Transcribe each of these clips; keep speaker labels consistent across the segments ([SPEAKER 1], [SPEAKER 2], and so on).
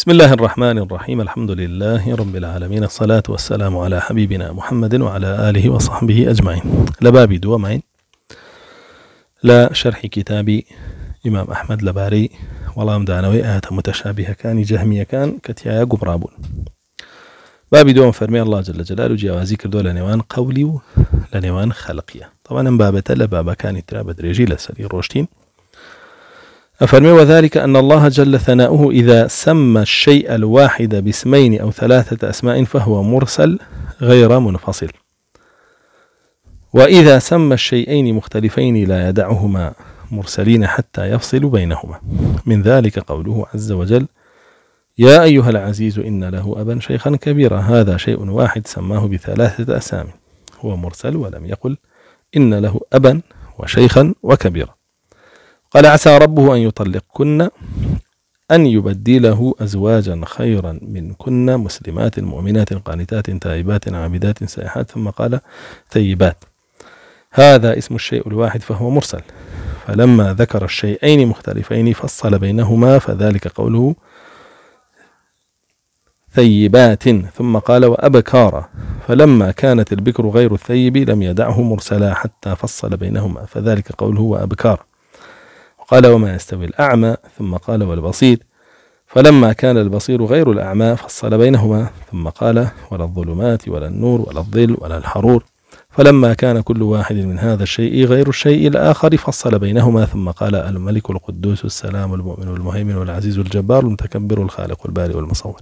[SPEAKER 1] بسم الله الرحمن الرحيم الحمد لله رب العالمين الصلاة والسلام على حبيبنا محمد وعلى آله وصحبه أجمعين لبابي دوامين لا شرح كتاب إمام أحمد لباري والام دانوي آت متشابهة كان جهمية كان كتيا قبرابون بابي دوام فرمي الله جل جلاله جوازي كردو لنوان قولي لنوان خلقية طبعا بابة لبابة كان ترابد دريجي سري روشتين أفرمي وذلك أن الله جل ثناؤه إذا سمى الشيء الواحد باسمين أو ثلاثة أسماء فهو مرسل غير منفصل وإذا سمى الشيئين مختلفين لا يدعهما مرسلين حتى يفصل بينهما من ذلك قوله عز وجل يا أيها العزيز إن له أبا شيخا كبيرا هذا شيء واحد سماه بثلاثة أسامي هو مرسل ولم يقل إن له أبا وشيخا وكبيرا قال عسى ربه أن يطلقكن أن يبدله أزواجا خيرا منكن مسلمات مؤمنات قانتات تائبات عابدات سائحات ثم قال ثيبات هذا اسم الشيء الواحد فهو مرسل فلما ذكر الشيئين مختلفين فصل بينهما فذلك قوله ثيبات ثم قال وأبكارا فلما كانت البكر غير الثيب لم يدعه مرسلا حتى فصل بينهما فذلك قوله وأبكار قال وما يستوي الأعمى ثم قال والبصير فلما كان البصير غير الأعمى فصل بينهما ثم قال ولا الظلمات ولا النور ولا الظل ولا الحرور فلما كان كل واحد من هذا الشيء غير الشيء الآخر فصل بينهما ثم قال الملك القدوس السلام المؤمن المهيمن العزيز الجبار المتكبر الخالق البارئ المصور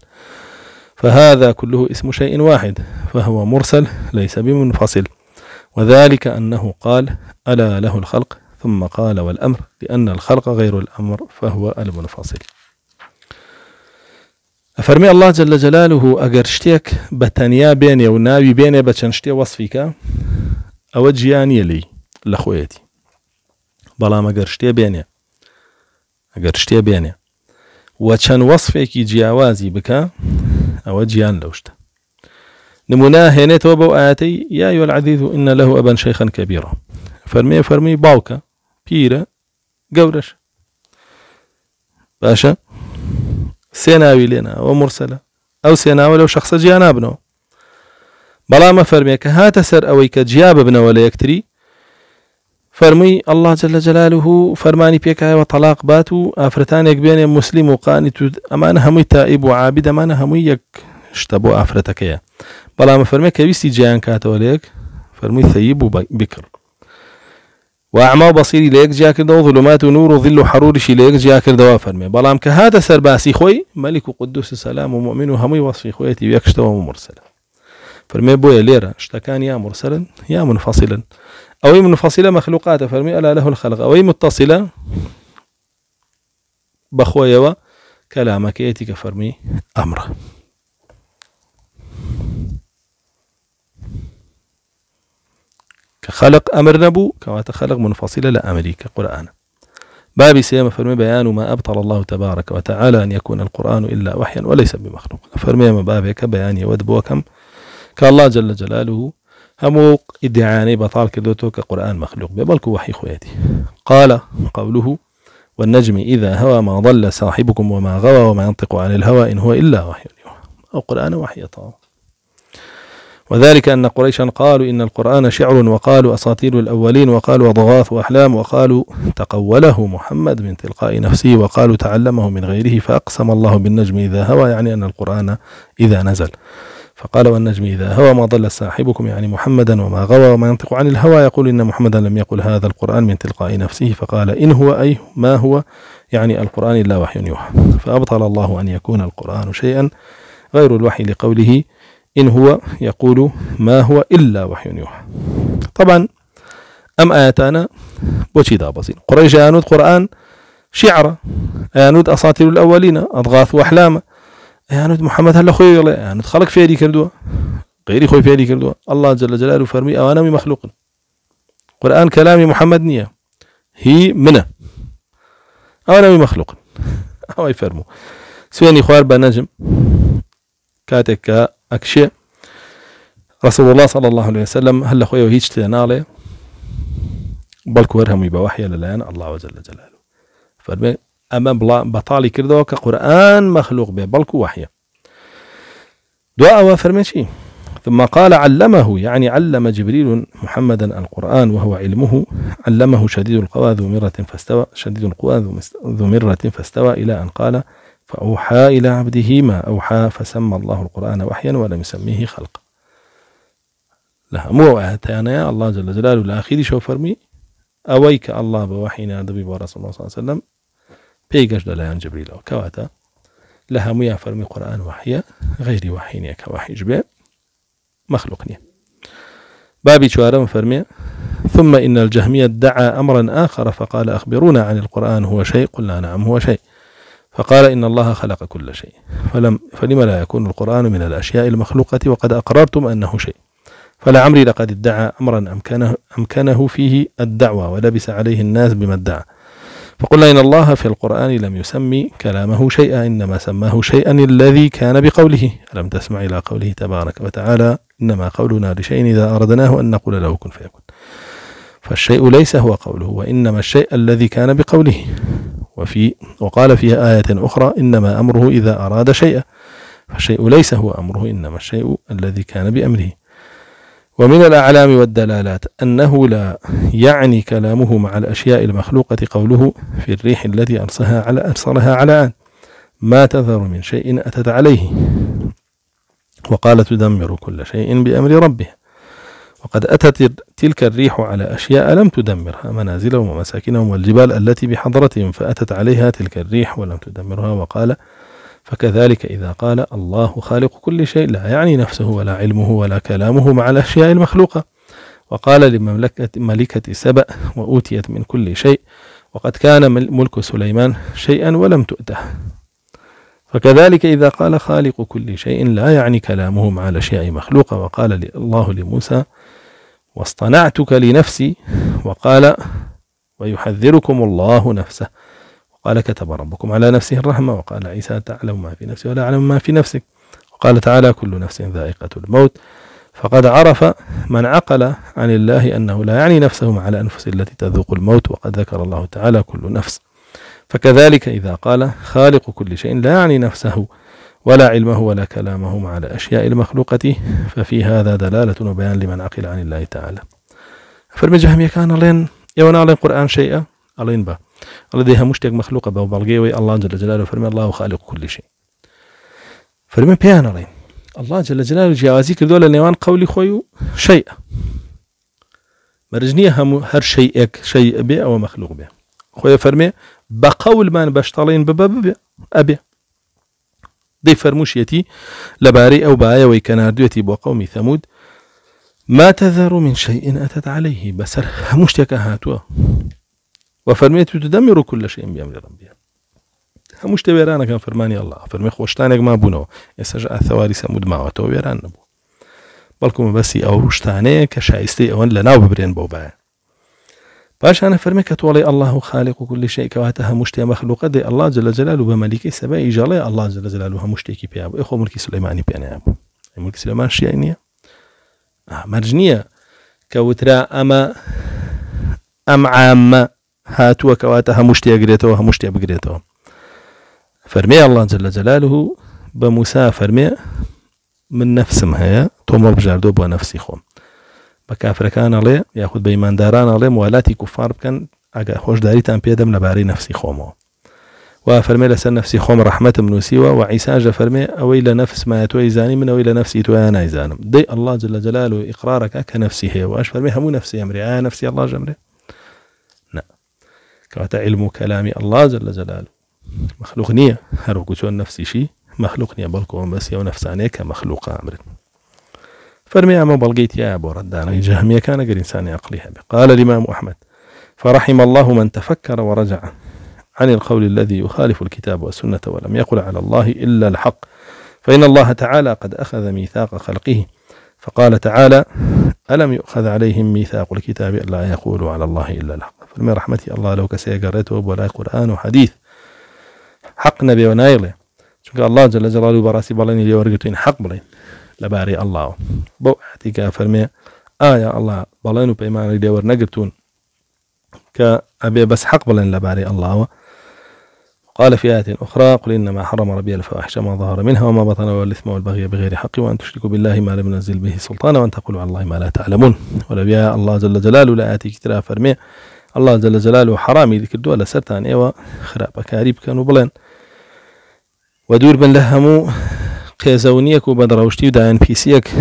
[SPEAKER 1] فهذا كله اسم شيء واحد فهو مرسل ليس بمنفصل وذلك أنه قال ألا له الخلق ثم قال والأمر لأن الخلق غير الأمر فهو المنفصل أفرمي الله جل جلاله جەلال شتيك ئەگەر بيني بە بيني بێنێ و ناوی بێنێ بە چەند ما وەصفیکە ئەوە گیانە بيني لە خۆیەتی جياوازي بك شتێ بێنێ ئەگەر شتێ بێنێ وە چەند وەصفێکی جیاوازی بکە ئەوە گیان لەو شتە نمونا فرمي بەو ئاەتی پیرە گەورەش باشە سێ ناوی لێنا ئەوە مرسەلە ئەو سێناوە لەو شخصە جیان نابنەوە بەڵامە فەرمێکە هاتە سەر ئەوەی کە جیا ببنەوە لە یەکتری فەرمووی ئەله جل جلاله و فەرمانی پێکایەوە تەلاق بات و ئافرەتانێک بێنێ مسلیم و قانی تو ئەمانە هەمووی تائیب و عابی دەمانە هەمووی یەک شتە بۆ ئافرەتەکەیە بەڵامە فەرمێک کە ویستی جیان کاتەوە لێک فەرمووی سەیب و بکرد بصيري ليك جاكر دو ظلمات نور ظل حرور شي ليك جاكر فەرمێ فرمي کە كهذا سەرباسی خۆی مەلیک و قدوس سەسلام و مؤمن و هەمووی وەصفی خۆیەتی فرمي مرسلە فەرمێ بۆیە لێرە يا یا مرسلن یا منفصلن مخلوقات فرمي ألا له الخلق لەه الخەلق متصلة بخوي و كلامك کە فەرمی امره كخلق نبو كما تخلق منفصلة لأمريكا قرآن باب سيما فرمي بيان ما أبطل الله تبارك وتعالى أن يكون القرآن إلا وحيا وليس بمخلوق فرمي ما بابك بيان ودبوكم كالله جل جلاله همو ادعاني بطال كدوتو كقرآن مخلوق ببلك وحي خويتي قال قوله والنجم إذا هوى ما ضل صاحبكم وما غوى وما ينطق عن الهوى إن هو إلا وحي أو قرآن وحي طال وذلك أن قريشا قالوا إن القرآن شعر وقالوا أساطير الأولين وقالوا أضغاث وأحلام وقالوا تقوله محمد من تلقاء نفسه وقالوا تعلمه من غيره فأقسم الله بالنجم إذا هوى يعني أن القرآن إذا نزل فقال والنجم إذا هوى ما ضل صاحبكم يعني محمدا وما غوى وما ينطق عن الهوى يقول إن محمدا لم يقل هذا القرآن من تلقاء نفسه فقال إن هو أي ما هو يعني القرآن إلا وحي يوحى فأبطل الله أن يكون القرآن شيئا غير الوحي لقوله إن هو يقول ما هو إلا وحي يوحى طبعا أم آياتانا بوشي دابزين قريش آنود قرآن شعرة آنود أساطير الأولين أضغاث وأحلام آنود محمد هلا أخوي يلا آنود خلق فيري كردوا غيري خوي فيري كردوا الله جل جلاله فرمي أو أنا مخلوق قرآن كلامي محمد نية هي منه أو أنا مخلوق أو يفرمو سويني خوار بنجم كاتك اكشي رسول الله صلى الله عليه وسلم هل خويا وهيج تنالي بلكو هرهمي وحيا للان الله جل جلاله فرمي اما بلا بطالي كردو كقران مخلوق به بلكو وحيا دعاء شي ثم قال علمه يعني علم جبريل محمدا القرآن وهو علمه علمه شديد القوى ذو مرة فاستوى شديد القوى ذو مرة فاستوى إلى أن قال فأوحى إلى عبده ما أوحى فسمى الله القرآن وحيا ولم يسميه خلقا لها مو آتانا الله جل جلاله الأخير شو فرمی أويك الله بوحينا بە ورسول الله صلى الله عليه وسلم لەلایەن جبریلەوە جبريل أو كواتا لها قورآن فرمي قرآن وحيا غير وحينا كوحي جبيع مخلوقني بابي شوارم فرمي ثم إن الجهمية دعا أمرا آخر فقال أخبرونا عن القرآن هو شيء قلنا نعم هو شيء فقال إن الله خلق كل شيء فلم فلم لا يكون القرآن من الأشياء المخلوقة وقد أقررتم أنه شيء فلعمري لقد ادعى أمرا أمكنه, أمكنه فيه الدعوة ولبس عليه الناس بما ادعى فقلنا إن الله في القرآن لم يسمي كلامه شيئا إنما سماه شيئا الذي كان بقوله ألم تسمع إلى قوله تبارك وتعالى إنما قولنا لشيء إذا أردناه أن نقول له كن فيكون فالشيء ليس هو قوله وإنما الشيء الذي كان بقوله وفي وقال فيها آية أخرى إنما أمره إذا أراد شيئا فالشيء ليس هو أمره إنما الشيء الذي كان بأمره ومن الأعلام والدلالات أنه لا يعني كلامه مع الأشياء المخلوقة قوله في الريح التي أرسلها على أرسلها على آن ما تذر من شيء أتت عليه وقال تدمر كل شيء بأمر ربها وقد أتت تلك الريح على أشياء لم تدمرها منازلهم ومساكنهم والجبال التي بحضرتهم فأتت عليها تلك الريح ولم تدمرها وقال فكذلك إذا قال الله خالق كل شيء لا يعني نفسه ولا علمه ولا كلامه مع الأشياء المخلوقة وقال لمملكة ملكة سبأ وأوتيت من كل شيء وقد كان ملك سليمان شيئا ولم تؤته فكذلك إذا قال خالق كل شيء لا يعني كلامه مع الأشياء مخلوقة وقال الله لموسى واصطنعتك لنفسي وقال ويحذركم الله نفسه وقال كتب ربكم على نفسه الرحمة وقال عيسى تعلم ما في نفسي ولا أعلم ما في نفسك وقال تعالى كل نفس ذائقة الموت فقد عرف من عقل عن الله أنه لا يعني نفسه مع الأنفس التي تذوق الموت وقد ذكر الله تعالى كل نفس فكذلك إذا قال خالق كل شيء لا يعني نفسه ولا علمه ولا كلامه مع الأشياء المخلوقة ففي هذا دلالة وبيان لمن عقل عن الله تعالى فرمي جهمية كان لين يوانا لين القرآن شيئا ألين با الذي مشتق مخلوقة بو بلغيوي الله جل جلاله فرمي الله خالق كل شيء فرمي بيان لين الله جل جلاله جوازي كردو لنيوان قولي خوي شيئا مرجنية هم هر شيئك شيء بي أو مخلوق بي خوي فرمي بقول من بشتالين ببب بي أبي دي فەرموشیەتی لەبارەی ئەو بایەوەی کە نردوێتی بۆ قومی ثمود ما تذر من شيء أتت عليه بسر همشتك هاتوا وفرميت تدمر كل شيء بأمر ربي همشت ويرانا كان فرماني الله فرمي خوشتانك ما بونو يسجع ئاثەواری سەمود ما وتو ويرانا بو بلكم بسي أو کە شايستي ئەوەن لناو ناو ببرێن بۆ باش انا فرمي تۆڵێ الله خالق كل شيء كواتها مشتي مخلوقه دي الله جل جلاله بملك بە مەلیکی الله جل جلاله مشتي كي بيابو اخو ملك سليماني ملکی سلەیمانی پێنیا بوو ملکی سلەمان شیع نییە آه، مەرج نییە کە وترا ئەمە ئەم عامە هاتووە کەواتە هەموو شتێ الله جل جلاله بمسافر من نفسم هەیە تۆمەڵ بژاردۆ بنفسي نفسی بە کافرەکان ئەڵێ یاخود بە ئیمانداران ئەڵێ موالاتی کوفار بکەن ئەگە هۆشداریتان پێدەم لەبارەی نفسی خۆمەوە و فەرمێ لەسەر نفسی خۆم ڕحمەتم نووسیوە و عیساژە فەرمێ ئەوەی لە نفسمایە تۆی زانی منەوەی لە نفسی تویان نایزانم دەی ئەله جل لە جلال و ئقرارەکە کە نفسی هي واش همو نفسي امري انا آه نفسي الله جمري لا کەواتە علم كلام الله جل جلاله مخلوق نية هروكو نفسي شي مخلوق نية نییە بس يا بەسی ئەو نفسانەیە فرمي فەرمی يا أبو بۆ الجهمية كان گەریسانی إنسان هەبێ قال الإمام أحمد فرحم الله من تفكر ورجع عن القول الذي يخالف الكتاب والسنة ولم يقل على الله إلا الحق فإن الله تعالى قد أخذ ميثاق خلقه فقال تعالى ألم يؤخذ عليهم ميثاق الكتاب ألا يقولوا على الله إلا الحق فرمي رحمتي الله لو كسي قريته ولا قرآن وحديث حق نبي ونايله شكرا الله جل جلاله براسي بلين ليورقتين حق بلين لباري الله بو بەو حتیکە آيا ئایا الله بلينو و پەیمانێک نقرتون نەگرتوون کە ئەبێ بەس حەق بڵێن قال في آية أخرى قل إنما حرم ربي الفواحش ما ظهر منها وما بطن والإثم والبغي بغير حق وأن تشركوا بالله ما لم ينزل به سلطانا وأن تقولوا على الله ما لا تعلمون ولبيا الله جل جلاله لا آتي كتلا فرمي الله جل جلاله حرامي الدول سرتان إيوا خراب كاريب كانوا بلين ودور بن لهمو قيزونيك وبدروشتي دا ان بي سيك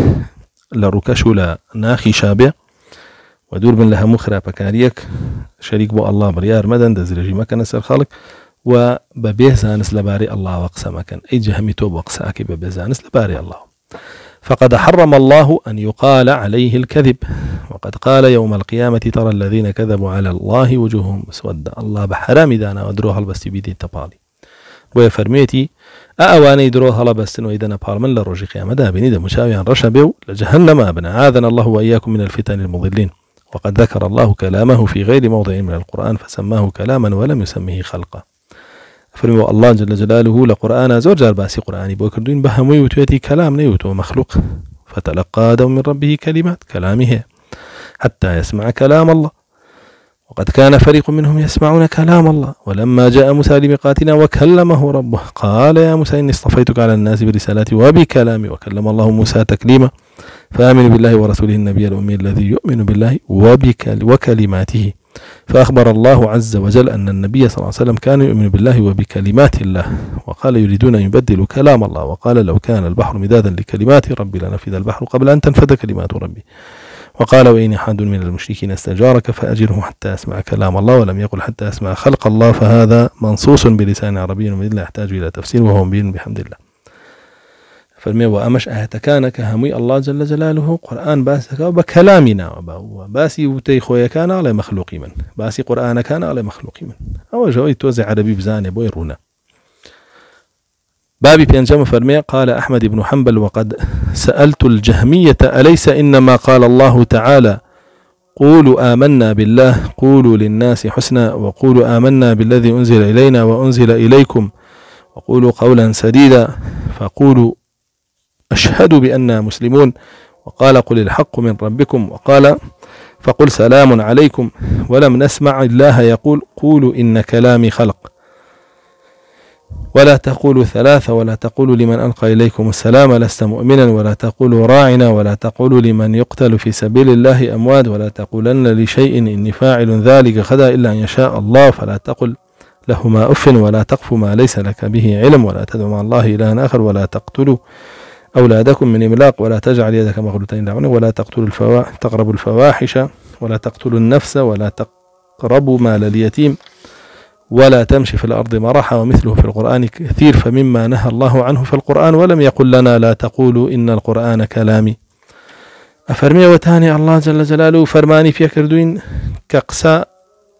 [SPEAKER 1] لە ناخي و ودور من لها و بكاريك شريك بو الله بريار مدن بۆ ئەلله بڕیار مەدەن دەزرێژی مەکەنە سەر خەڵک و بە بێزانست لەبارەی ئەللاوە قسەمەکەن ئەی جەهمی تۆ بۆ قساکی بە الله فقد حرم الله أن يقال عليه الكذب وقد قال يوم القيامة ترى الذين كذبوا على الله وجوههم مسودة الله بحرام اذا انا ودروها البستي بيدي التبالي ويفرميتي أواني درو هلا بس پاڵمن لە لروجي قيام بینی دەموچاویان ڕەشە بێ و لە جهنما بن عاذنا الله وإياكم من الفتن المضلين وقد ذكر الله كلامه في غير موضع من القرآن فسماه كلاما ولم يسمه خلقا فرموا الله جل جلاله لقرآن زور جار باسي قرآني بوكردوين بهموي وتويتي كلام نيوتو مخلوق فتلقى آدم من ربه كلمات كلامه حتى يسمع كلام الله وقد كان فريق منهم يسمعون كلام الله ولما جاء موسى لميقاتنا وكلمه ربه قال يا موسى إني اصطفيتك على الناس برسالتي وبكلامي وكلم الله موسى تكليما فآمنوا بالله ورسوله النبي الأمي الذي يؤمن بالله وكلماته فأخبر الله عز وجل أن النبي صلى الله عليه وسلم كان يؤمن بالله وبكلمات الله وقال يريدون أن يبدلوا كلام الله وقال لو كان البحر مدادا لكلمات ربي لنفذ البحر قبل أن تنفذ كلمات ربي وقال وإن أحد من المشركين استجارك فأجره حتى أسمع كلام الله ولم يقل حتى أسمع خلق الله فهذا منصوص بلسان عربي لا يحتاج إلى تفسير وهو مبين بحمد الله فالمي وأمش أهتكان كهمي الله جل جلاله قرآن باسك بكلامنا وباسي وتي كان على مخلوق من باسي قرآن كان على مخلوق من أو جوي توزع عربي بزاني بويرونا بابي پنجم فرمي قال أحمد بن حنبل وقد سألت الجهمية أليس إنما قال الله تعالى قولوا آمنا بالله قولوا للناس حسنا وقولوا آمنا بالذي أنزل إلينا وأنزل إليكم وقولوا قولا سديدا فقولوا أشهد بأننا مسلمون وقال قل الحق من ربكم وقال فقل سلام عليكم ولم نسمع الله يقول قولوا إن كلامي خلق ولا تقولوا ثلاثة ولا تقولوا لمن ألقى إليكم السلام لست مؤمنا ولا تقولوا راعنا ولا تقولوا لمن يقتل في سبيل الله أموات ولا تقولن لشيء إني فاعل ذلك غدا إلا أن يشاء الله فلا تقل لهما أف ولا تقف ما ليس لك به علم ولا تدع مع الله إلها آخر ولا تقتلوا أولادكم من إملاق ولا تجعل يدك مغلوطة إلى ولا تقتلوا الفوا... تقربوا الفواحش ولا تقتلوا النفس ولا تقربوا مال اليتيم ولا تمشي في الأرض مرحا ومثله في القرآن كثير فمما نهى الله عنه في القرآن ولم يقل لنا لا تقولوا إن القرآن كلامي أفرمي وتاني الله جل فرماني في كردوين كقسا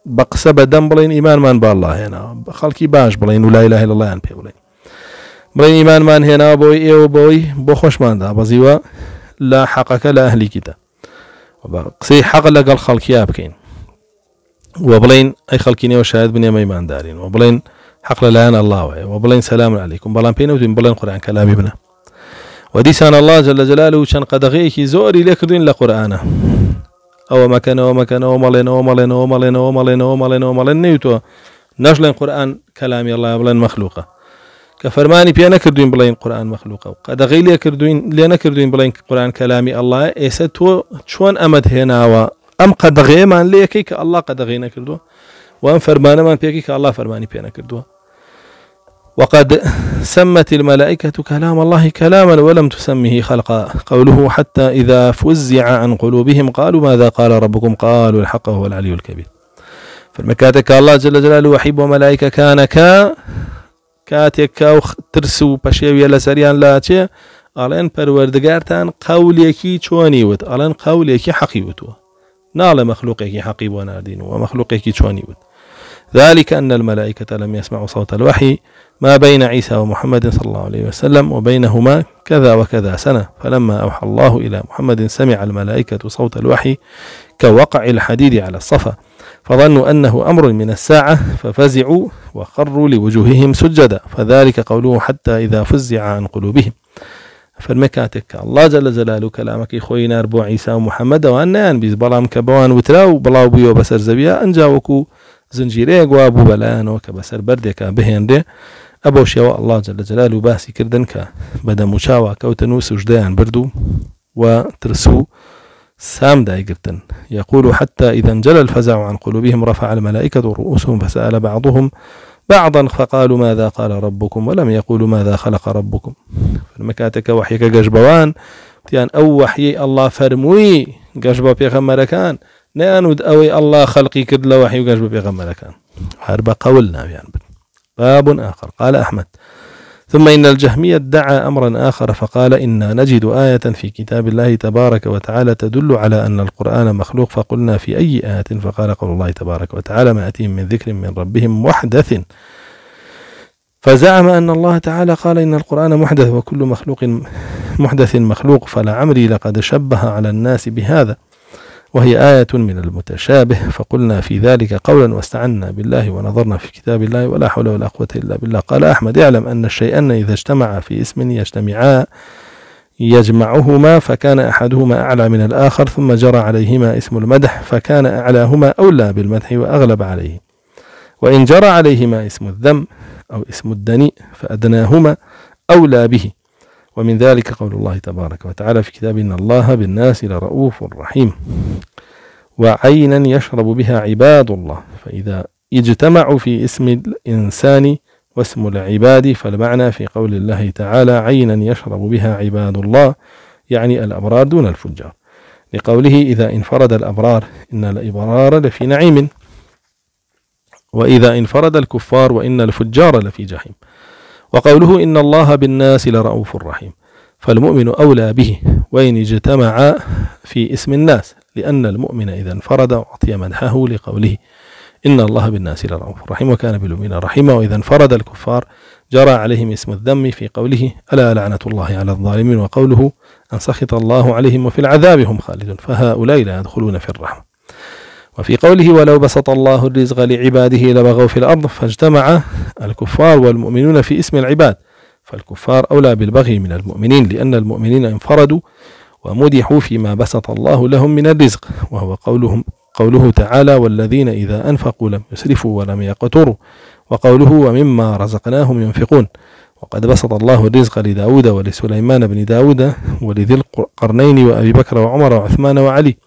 [SPEAKER 1] بقسا قسە بلين إيمان من بالله هنا خلقي باش بلين باش إله إلا الله لای بلين بلين إيمان من هنا بوي إيو بوي بخوش من ده بزيوة لا لا أهلي كده وبقسي حق لەگەڵ خەڵکیا بکەین وبلين اي خلقيني وشاهد بني ميمان دارين وبلين حق لان الله وبلين سلام عليكم بلان بينا ودين بلان قران كلامي بنا ودي سان الله جل جلاله شان قد غيك زوري لك دين لقرانا او ما كان وما كان وما لنا وما لنا وما لنا وما لنا وما لنا وما لنا نيتو نجلن قران كلام الله بلين مخلوقه كفرماني بيانا كردوين بلين قران مخلوقه قد غيلي كردوين لينا كردوين بلين قران كلامي الله اسد تو شلون امد هنا ام قد قەدەغێمان لە یەکەی الله قد غينا كردو وان فەرمانەمان پێکی کە الله فرماني بينا كردو وقد سمت الملائكة كلام الله كلاما ولم تسمه خلقا قوله حتى إذا فزع عن قلوبهم قالوا ماذا قال ربكم قالوا الحق هو العلي الكبير فالمكاتك الله جل جلاله وحيب وملائكة كان كا كاتك ترسو بشيوية لسريان لا تشي ئەڵێن پەروەردگارتان قەولێکی چۆنی وت ئەڵێن قەولێکی حەقی وتوە نال مخلوقه حقيب بۆ نردین و مەخلوقێکی چۆنی ذلك أن الملائكة لم يسمعوا صوت الوحي ما بين عيسى ومحمد صلى الله عليه وسلم وبينهما كذا وكذا سنة فلما أوحى الله إلى محمد سمع الملائكة صوت الوحي كوقع الحديد على الصفا فظنوا أنه أمر من الساعة ففزعوا وخروا لوجوههم سجدا فذلك قوله حتى إذا فزع عن قلوبهم فەرمەکاتێک الله جل جلاله كلامك و کەلامەکەی عيسى نار بۆ عیسا و محەممەدەوان نیان بیست بەڵام کە بەوان وترا و بڵاو بوویەوە بەسەر زەویە ئەنجاوەکو زنجیرەیە گوا بوو بەلایەنەوە کە بەسەر بەردێکا الله جل جلاله باسي كردنك بدا مشاوة كوتنو سجدان بردو وترسو سام داي دايقرتن يقول حتى إذا انجلى الفزع عن قلوبهم رفع الملائكة رؤوسهم فسأل بعضهم بعضا فقالوا ماذا قال ربكم ولم يقولوا ماذا خلق ربكم فالمكاتك وحيك قشبوان تيان او وحي الله فرموي قجبا بيغمركان نانود اوي الله خلقي كد لوحي وقجبا بيغمركان هرب قولنا يعني باب اخر قال احمد ثم إن الجهمية ادعى أمرا آخر فقال إنا نجد آية في كتاب الله تبارك وتعالى تدل على أن القرآن مخلوق فقلنا في أي آية فقال قول الله تبارك وتعالى ما أتيهم من ذكر من ربهم محدث فزعم أن الله تعالى قال إن القرآن محدث وكل مخلوق محدث مخلوق فلعمري لقد شبه على الناس بهذا وهي آية من المتشابه فقلنا في ذلك قولا واستعنا بالله ونظرنا في كتاب الله ولا حول ولا قوة إلا بالله قال أحمد اعلم أن الشيئان إذا اجتمعا في اسم يجتمعا يجمعهما فكان أحدهما أعلى من الآخر ثم جرى عليهما اسم المدح فكان أعلاهما أولى بالمدح وأغلب عليه وإن جرى عليهما اسم الذم أو اسم الدنيء فأدناهما أولى به ومن ذلك قول الله تبارك وتعالى في كتابه إن الله بالناس لرؤوف رحيم وعينا يشرب بها عباد الله فإذا اجتمعوا في اسم الإنسان واسم العباد فالمعنى في قول الله تعالى عينا يشرب بها عباد الله يعني الأبرار دون الفجار لقوله إذا انفرد الأبرار إن الأبرار لفي نعيم وإذا انفرد الكفار وإن الفجار لفي جحيم وقوله إن الله بالناس لرؤوف رحيم فالمؤمن أولى به وإن اجتمع في اسم الناس لأن المؤمن إذا انفرد أعطي منحه لقوله إن الله بالناس لرؤوف رحيم وكان بالمؤمن رحيما وإذا انفرد الكفار جرى عليهم اسم الذم في قوله ألا لعنة الله على الظالمين وقوله أن سخط الله عليهم وفي العذاب هم خالدون فهؤلاء لا يدخلون في الرحمة وفي قوله ولو بسط الله الرزق لعباده لبغوا في الأرض فاجتمع الكفار والمؤمنون في اسم العباد فالكفار أولى بالبغي من المؤمنين لأن المؤمنين انفردوا ومدحوا فيما بسط الله لهم من الرزق وهو قولهم قوله تعالى والذين إذا أنفقوا لم يسرفوا ولم يقتروا وقوله ومما رزقناهم ينفقون وقد بسط الله الرزق لداود ولسليمان بن داود ولذي القرنين وأبي بكر وعمر وعثمان وعلي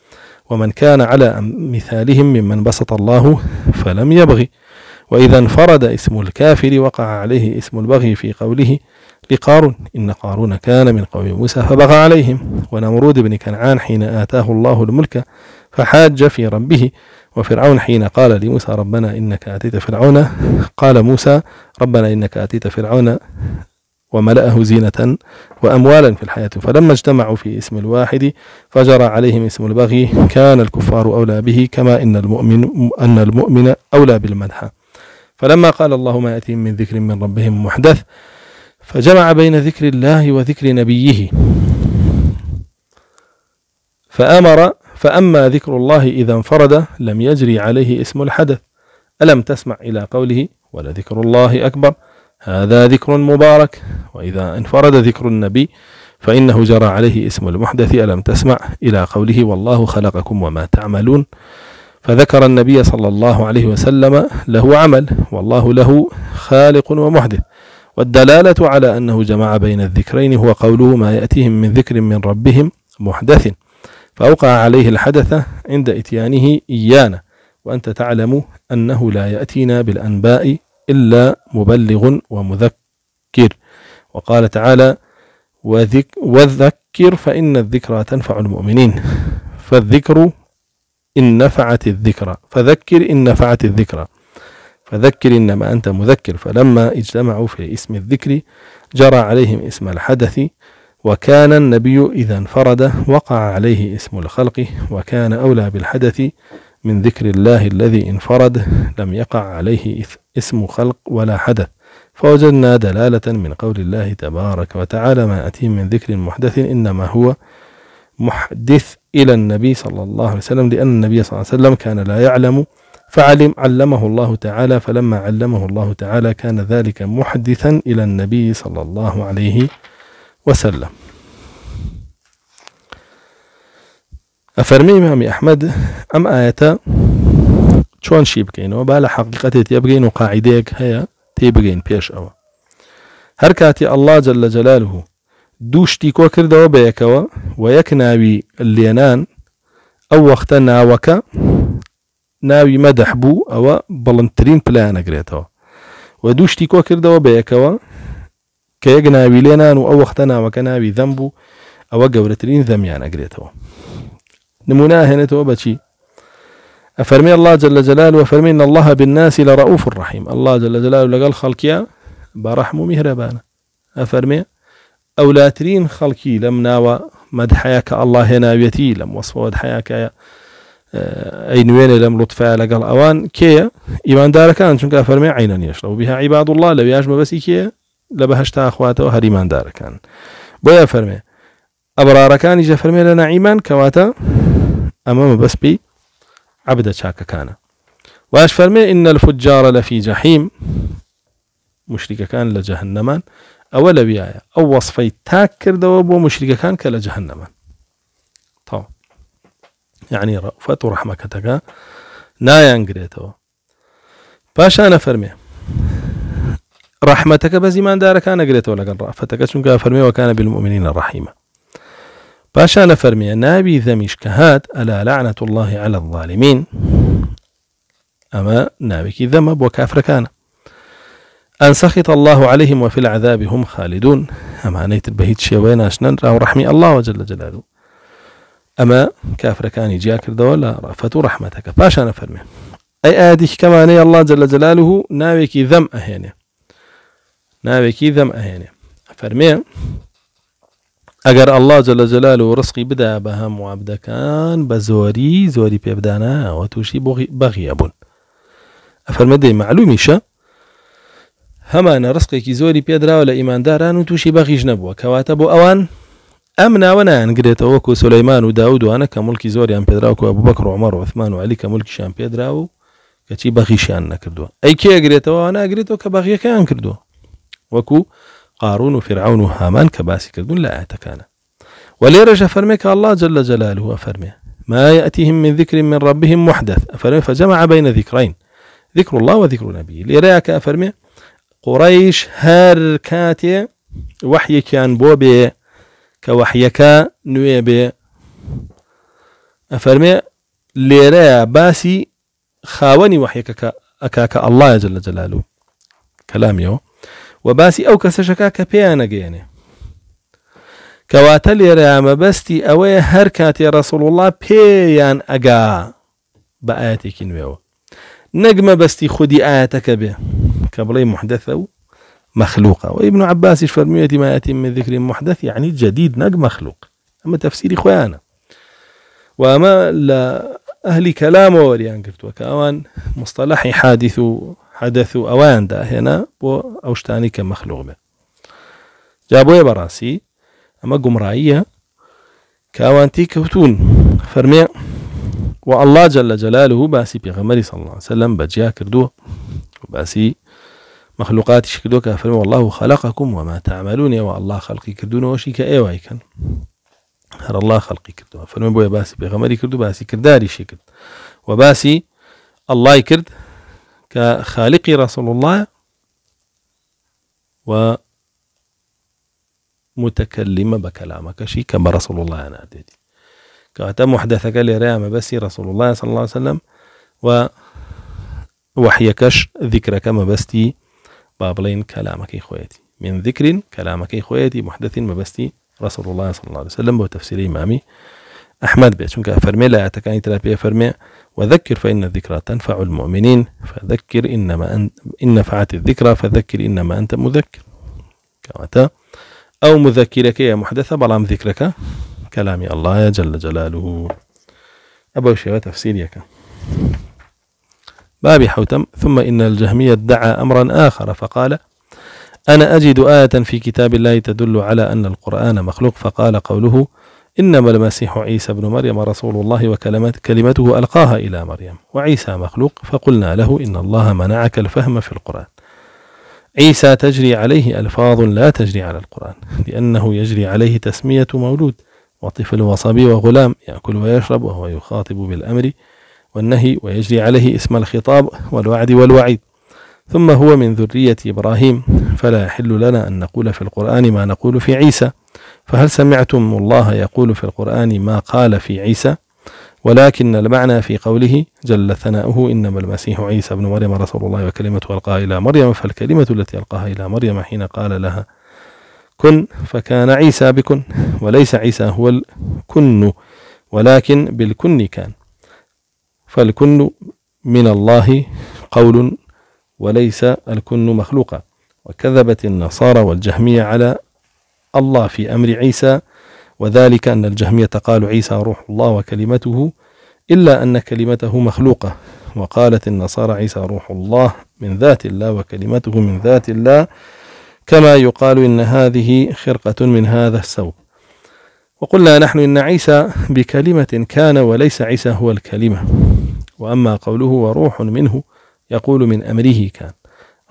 [SPEAKER 1] ومن كان على مثالهم ممن بسط الله فلم يبغي وإذا انفرد اسم الكافر وقع عليه اسم البغي في قوله لقارون إن قارون كان من قوم موسى فبغى عليهم ونمرود بن كنعان حين آتاه الله الملك فحاج في ربه وفرعون حين قال لموسى ربنا إنك أتيت فرعون قال موسى ربنا إنك أتيت فرعون وملأه زينة وأموالا في الحياة فلما اجتمعوا في اسم الواحد فجرى عليهم اسم البغي كان الكفار أولى به كما إن المؤمن أن المؤمن أولى بالمدح فلما قال الله ما يأتيهم من ذكر من ربهم محدث فجمع بين ذكر الله وذكر نبيه فأمر فأما ذكر الله إذا انفرد لم يجري عليه اسم الحدث ألم تسمع إلى قوله ولذكر الله أكبر هذا ذكر مبارك وإذا انفرد ذكر النبي فإنه جرى عليه اسم المحدث ألم تسمع إلى قوله والله خلقكم وما تعملون فذكر النبي صلى الله عليه وسلم له عمل والله له خالق ومحدث والدلالة على أنه جمع بين الذكرين هو قوله ما يأتيهم من ذكر من ربهم محدث فأوقع عليه الحدث عند إتيانه إيانا وأنت تعلم أنه لا يأتينا بالأنباء إلا مبلغ ومذكر وقال تعالى وذكر فإن الذكرى تنفع المؤمنين فالذكر إن نفعت الذكرى فذكر إن نفعت الذكرى فذكر إنما أنت مذكر فلما اجتمعوا في اسم الذكر جرى عليهم اسم الحدث وكان النبي إذا انفرد وقع عليه اسم الخلق وكان أولى بالحدث من ذكر الله الذي انفرد لم يقع عليه اسم خلق ولا حدث فوجدنا دلالة من قول الله تبارك وتعالى ما أتي من ذكر محدث إنما هو محدث إلى النبي صلى الله عليه وسلم لأن النبي صلى الله عليه وسلم كان لا يعلم فعلم علمه الله تعالى فلما علمه الله تعالى كان ذلك محدثا إلى النبي صلى الله عليه وسلم أفرمي إمام أحمد أم آيتا چۆن شی بکەینەوە با لە حقیقەتێت تێ بگەین و قاعدەیەک هەیە تێ بگەین پێش ئەوە هەر کاتی ئەلله جل لە جەلال هو دوو شتی کۆ کردەوە بەیەکەوە و یەک ناوی لێنان ئەو وەختە ناوەکە ناوی مەدەح بوو ئەوە بڵندترین پلانەگرێتەوە و دوو شتی کۆ کردەوە بەیەکەوە کە یەک ناوی لێنان و ئەو وەختە ناوەکە ناوی دەم بوو ئەوە گەورەترین دەمیان ئەگرێتەوە نمونە هێنێتەوە بەچی أفرمي الله جل جلاله وفرمي إن الله بالناس لرؤوف رحيم الله جل جلاله لقال خلقيا برحم مهربانا أفرمي أو لا ترين خلقي لم ناوى مدحياك الله هنا هناويتي لم وصف مدحياك آه، أي نوين لم لطفا لقال أوان كي إيمان داركان شنك أفرمي عينا يشرب بها عباد الله لو يجمع بس كي لبهشتا أخواته هر إيمان داركان بويا فرمي أبراركان يجا أفرمي لنا إيمان كواتا أمام بس بي عبد شاك كان واش فرمي ان الفجار لفي جحيم مشرك كان لجهنم او اول بيايا او وصفي تاكر دوب ومشرك كان كلجهنم طو يعني رأفت رحمك تكا نايا انقريتو باش انا فرمي رحمتك بزي ما دارك انا قريتو لك رأفتك شنو فرمي وكان بالمؤمنين الرحيمه باشا لفرمي نابي ذميش كهات ألا لعنة الله على الظالمين أما نابك ذمب وكافر كان أن سخط الله عليهم وفي العذاب هم خالدون أما نيت البهيت شوينا أشنان راو رحمي الله جل جلاله أما كافر كان يجاكر دولا رأفة رحمتك باشا نفرمي أي آدك كما ني الله جل جلاله نابك ذم أهيني نابك ذم أهيني فرمي ئەگەر ئەله جە لە جەلال و ڕسقی بدا بە هەموو عبدەکان بە زۆری زۆری پێبدانەوە تووشی بۆ بەغیە بوون ئەفەرمەدەی معلومیشە هەمانە ڕستێکی زۆری پێدراوە لە ئیمانداران و تووشی بەخیش نەبووە کەواتە بۆ ئەوان ئەم ناوەنایانگرێتەوە وەکو سلەیمان و داودوانە کە ملکی زۆریان پێدراوکووە بوو بەک ڕۆمەڕ وثمان و علی کە ملکیشان پێدرا و کەچی بەخیشیان نەکردووە ئەی کێگرێتەوە ناگرێتەوە کە بەغیەکەیان کردووە وەکوو قارون وفرعون وهامان كباسك هامان لا باسی کردوون لە الله جل جلاله أفرمي ما يأتيهم من ذكر من ربهم محدث أفرمي فجمع بين ذكرين ذكر الله وذكر نبيه رأيك أفرمي قريش هر كاتي وحي كان بوبي كوحيك نويبي أفرمي لێرەیە باسي خاوني وحيك أكاك الله جل جلاله كلام يوم وباسي أو ئەو کەسەشەکە کە پێیان نەگەێنێ کەواتە أوي هركات يا رسول الله بيان وڵا بآياتي ئەگا نجم بستي خدي آياتك به خودی ئاەتەکە بێ و مخلوقة وابن عباس فرمية ما يتم من ذكر محدث يعني جديد نق مخلوق أما تفسير إخوانا وأما أهل كلامه وريان قلت وكأوان مصطلح حادث حدث أوان دا هنا بو أوشتاني كمخلوق کە مەخلوق يا براسي أما قمرائية ئەمە گومڕاییە کاوانتی کەوتون و الله جل جلاله باسي بيغمري صلى الله عليه وسلم بجيا كردو باسي مخلوقات شكدو كافرمي الله خلقكم وما تعملون يا الله خلقی کردوونەوەشی کە ئێوای کەن هەر الله خلقی کردووە فەرمە بۆیە باسي پێغەمەری كردو باسي كرداري شكد و باسي الله يكرد كخالقي رسول الله ومتكلم بكلامك شي كما رسول الله أنا ادي كأتا محدثك لريام بسي رسول الله صلى الله عليه وسلم و وحيكش ذكرك ما بستي بابلين كلامك خويتي من ذكر كلامك خويتي محدث ما بستي رسول الله صلى الله عليه وسلم وتفسير إمامي احمد بيتون كا فرمي لا يتكاني تنبيه أفرمي وذكر فإن الذكرى تنفع المؤمنين فذكر إنما أن إن نفعت الذكرى فذكر إنما أنت مذكر كواتا أو مذكرك يا محدثة بلام ذكرك كلام الله جل جلاله أبو شيوة تفسيريك بابي حوتم ثم إن الجهمية ادعى أمرا آخر فقال أنا أجد آية في كتاب الله تدل على أن القرآن مخلوق فقال قوله إنما المسيح عيسى بن مريم رسول الله وكلمته ألقاها إلى مريم وعيسى مخلوق فقلنا له إن الله منعك الفهم في القرآن عيسى تجري عليه ألفاظ لا تجري على القرآن لأنه يجري عليه تسمية مولود وطفل وصبي وغلام يأكل ويشرب وهو يخاطب بالأمر والنهي ويجري عليه اسم الخطاب والوعد والوعيد ثم هو من ذرية إبراهيم فلا يحل لنا أن نقول في القرآن ما نقول في عيسى فهل سمعتم الله يقول في القرآن ما قال في عيسى ولكن المعنى في قوله جل ثناؤه إنما المسيح عيسى ابن مريم رسول الله وكلمته ألقاها إلى مريم فالكلمة التي ألقاها إلى مريم حين قال لها كن فكان عيسى بكن وليس عيسى هو الكن ولكن بالكن كان فالكن من الله قول وليس الكن مخلوقا وكذبت النصارى والجهمية على الله في أمر عيسى وذلك أن الجهمية قالوا عيسى روح الله وكلمته إلا أن كلمته مخلوقة وقالت النصارى عيسى روح الله من ذات الله وكلمته من ذات الله كما يقال إن هذه خرقة من هذا السوق وقلنا نحن إن عيسى بكلمة كان وليس عيسى هو الكلمة وأما قوله وروح منه يقول من أمره كان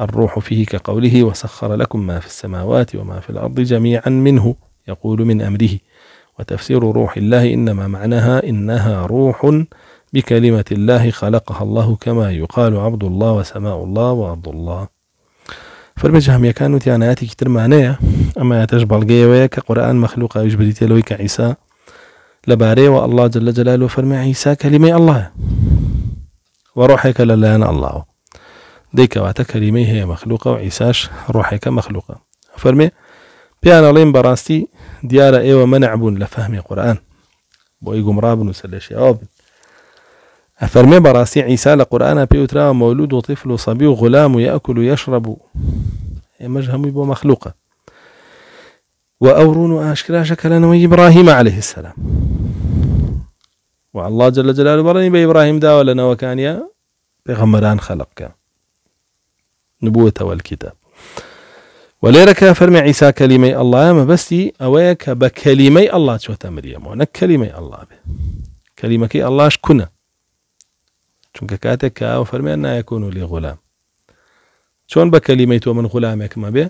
[SPEAKER 1] الروح فيه كقوله وسخر لكم ما في السماوات وما في الأرض جميعا منه يقول من أمره وتفسير روح الله إنما معناها إنها روح بكلمة الله خلقها الله كما يقال عبد الله وسماء الله وأرض الله فالمجه هم يكانوا تياناتي كتر معناه أما يتجبل قيوية كقرآن مخلوق يجبدي تلوي كعيسى لباري والله جل جلاله فرمي عيسى كلمة الله وروحك للان الله ديك کەریمەی كلمي هي مخلوقة وعيساش روحي كمخلوقة فرمي بيانا لين براستي ديارة ايوة منعبون لفهم القرآن بو ايقوم رابن سەرلەشیاوە بن ئەفەرمێ بەڕاستی عيسى لقرآن بيوترا مولود مەولود و طفل و سەبی و غلام و یاکل و یەشڕە إيه بوو ئێمەش وأورون وأشكرا شكلنا إبراهيم عليه السلام والله جل جلاله برني بإبراهيم دا وكان يا بغمران خلقك نبوة والكتاب وليرك فرمي عيسى كلمة الله ما بس أويك بكلمة الله شو ئەلله چۆتە مریەمەوە الله به كلمة كي الله ئەللاش کوونە چونکە کاتێک فرمي ئەو يكون لي غلام شون بكلمة چۆن بە کەلیمەی تۆ من غلامێکمە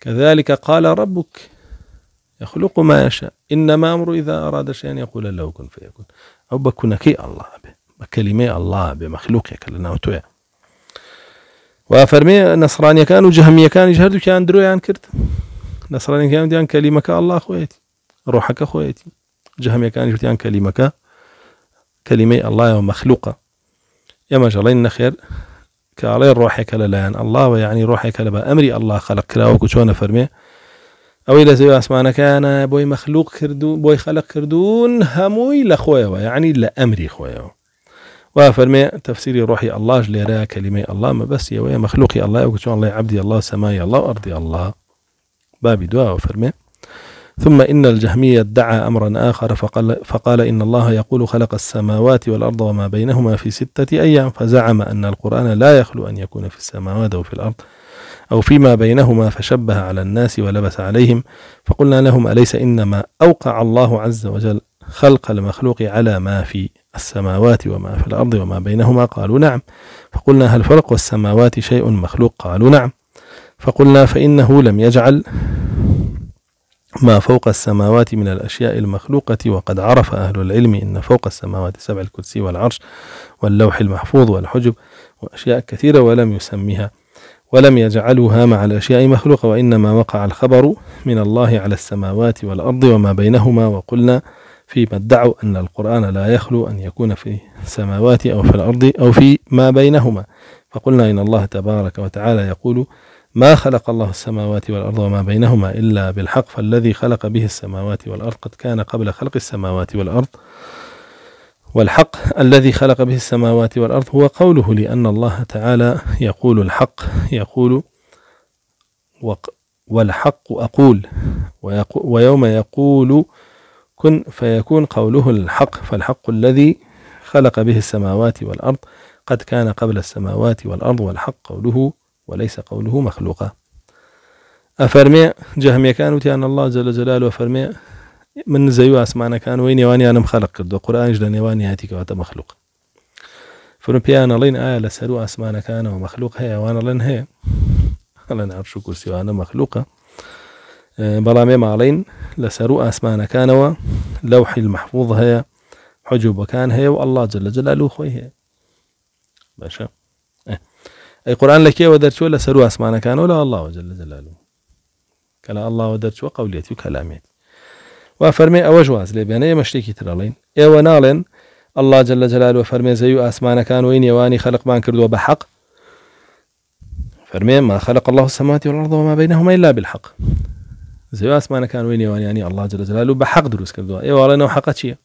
[SPEAKER 1] كذلك قال ربك يخلق ما يشاء إنما أمر إذا أراد شيئا يقول له كن فيكون أو كي الله به بكلمة الله بمخلوقك لنا وتويه وفرمي نصرانية كان وجهمية كان يجهردو كان درو يعني كرت نصرانية كان ديان كلمة الله خويتي روحك خويتي جهمية كان يجهد يعني كلمة كلمة الله مخلوقه يا ما شاء الله إن خير كعلي روحك لا يعني الله ويعني روحك لا أمري الله خلق كلا وكشون فرمي أو الى زي أسمعنا كان بوي مخلوق كردون بوي خلق كردون هموي لخويا يعني لأمري خويا وفرمي تفسيري روحي الله جليرا كلمة الله ما بس يا مخلوقي الله وكتشون الله عبدي الله سماي الله وأرضي الله بابي دعاء وفرمي ثم إن الجهمية ادعى أمرا آخر فقال, فقال إن الله يقول خلق السماوات والأرض وما بينهما في ستة أيام فزعم أن القرآن لا يخلو أن يكون في السماوات أو في الأرض أو فيما بينهما فشبه على الناس ولبس عليهم فقلنا لهم أليس إنما أوقع الله عز وجل خلق المخلوق على ما فيه السماوات وما في الأرض وما بينهما قالوا نعم فقلنا هل فرق والسماوات شيء مخلوق قالوا نعم فقلنا فإنه لم يجعل ما فوق السماوات من الأشياء المخلوقة وقد عرف أهل العلم أن فوق السماوات سبع الكرسي والعرش واللوح المحفوظ والحجب وأشياء كثيرة ولم يسميها ولم يجعلها مع الأشياء مخلوقة وإنما وقع الخبر من الله على السماوات والأرض وما بينهما وقلنا فيما ادعوا أن القرآن لا يخلو أن يكون في السماوات أو في الأرض أو في ما بينهما فقلنا إن الله تبارك وتعالى يقول ما خلق الله السماوات والأرض وما بينهما إلا بالحق فالذي خلق به السماوات والأرض قد كان قبل خلق السماوات والأرض والحق الذي خلق به السماوات والأرض هو قوله لأن الله تعالى يقول الحق يقول والحق أقول ويوم يقول كن فيكون قوله الحق فالحق الذي خلق به السماوات والأرض قد كان قبل السماوات والأرض والحق قوله وليس قوله مخلوقا أفرمي جهمي كانوا تيان الله جل جلاله أفرمي من زيو أسمعنا كان وين يواني أنا مخلق كردو قرآن جل يواني هاتي كواتا مخلوق أنا لين آية لسرو أسمعنا كان ومخلوق هي وانا لن هي لن أرشو كرسي وانا مخلوقة بەڵام ئێمە لسرو أسمان كانوا لوح المحفوظ هي حجوب كان هي والله جل جلاله جلال و خۆی هەیە باشە ئەی قورآان لەکێوە دەرچوە لە سەر الله جل جلاله كلا الله دەرچوە قولێتی وكلاميتي وفرمي اوجواز فەرمێ ئەوە ژواز لێ بێنە ئێمە الله جل جلاله جلال زيو فەرمێزەی كان وين يواني خلق ما کردووە بحق فرمي ما خلق الله السماوات والأرض وما بينهما إلا بالحق زەوی ئاسمانەکان وی نێوانیانی يعني ئەله جلجلال و بە حەق دروست کردووە ئێوەڵێنەوە حەقە چییە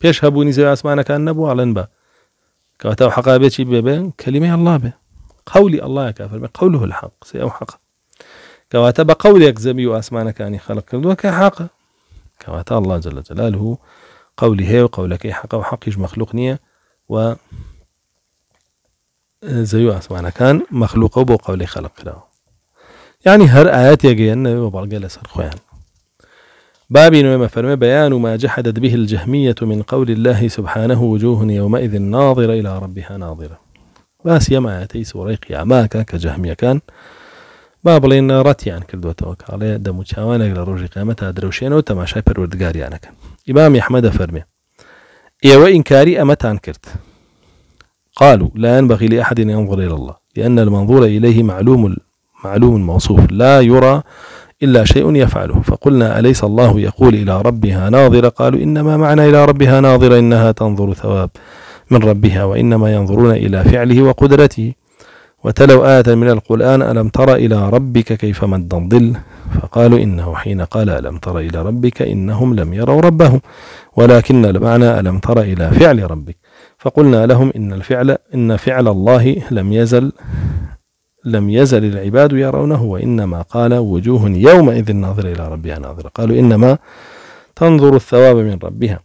[SPEAKER 1] پێش هەبوونی زەوی ئاسمانەکان نەبوو ئاڵێن بە کەواتاو حەقابێکی بێبێ کلمه الله بێ إيه قولی الله کافرمە قوله الحق سێ ئەو حق کەواتە بە قولێک زەوی و خلق کرد و که حق کەواتە الله جل هو قولی هی و که حق و حەقیش مخلوق نیه و کان مخلوق او بۆ قولی خلق کرده يعني هر ئاەت یەگەیەنەوە بە بەڵگە لەسەر بابي نوما فرمى بيان ما جحدت به الجهمية من قول الله سبحانه وجوه يومئذ ناظرة إلى ربها ناظرة باس يما أتي سوري ماكا كجهمية كان باب ما بڵێن إلى روجي کاڵێ دروشين لە ڕۆژی شايبر درەوشێنەوە تەماشای إمام ئیبامی فرمي فەرمێ ئێوە ئینکاری ئەمەتان انكرت قالوا لا ينبغي لأحد أن ينظر إلى الله لأن المنظور إليه معلوم معلوم موصوف لا يرى إلا شيء يفعله فقلنا أليس الله يقول إلى ربها ناظرة قالوا إنما معنى إلى ربها ناظرة إنها تنظر ثواب من ربها وإنما ينظرون إلى فعله وقدرته وتلو آية من القرآن ألم تر إلى ربك كيف مد الظل فقالوا إنه حين قال ألم تر إلى ربك إنهم لم يروا ربهم ولكن المعنى ألم تر إلى فعل ربك فقلنا لهم إن الفعل إن فعل الله لم يزل لم يزل العباد يرونه وإنما قال وجوه يومئذ ناظرة إلى ربها ناظرة قالوا إنما تنظر الثواب من ربها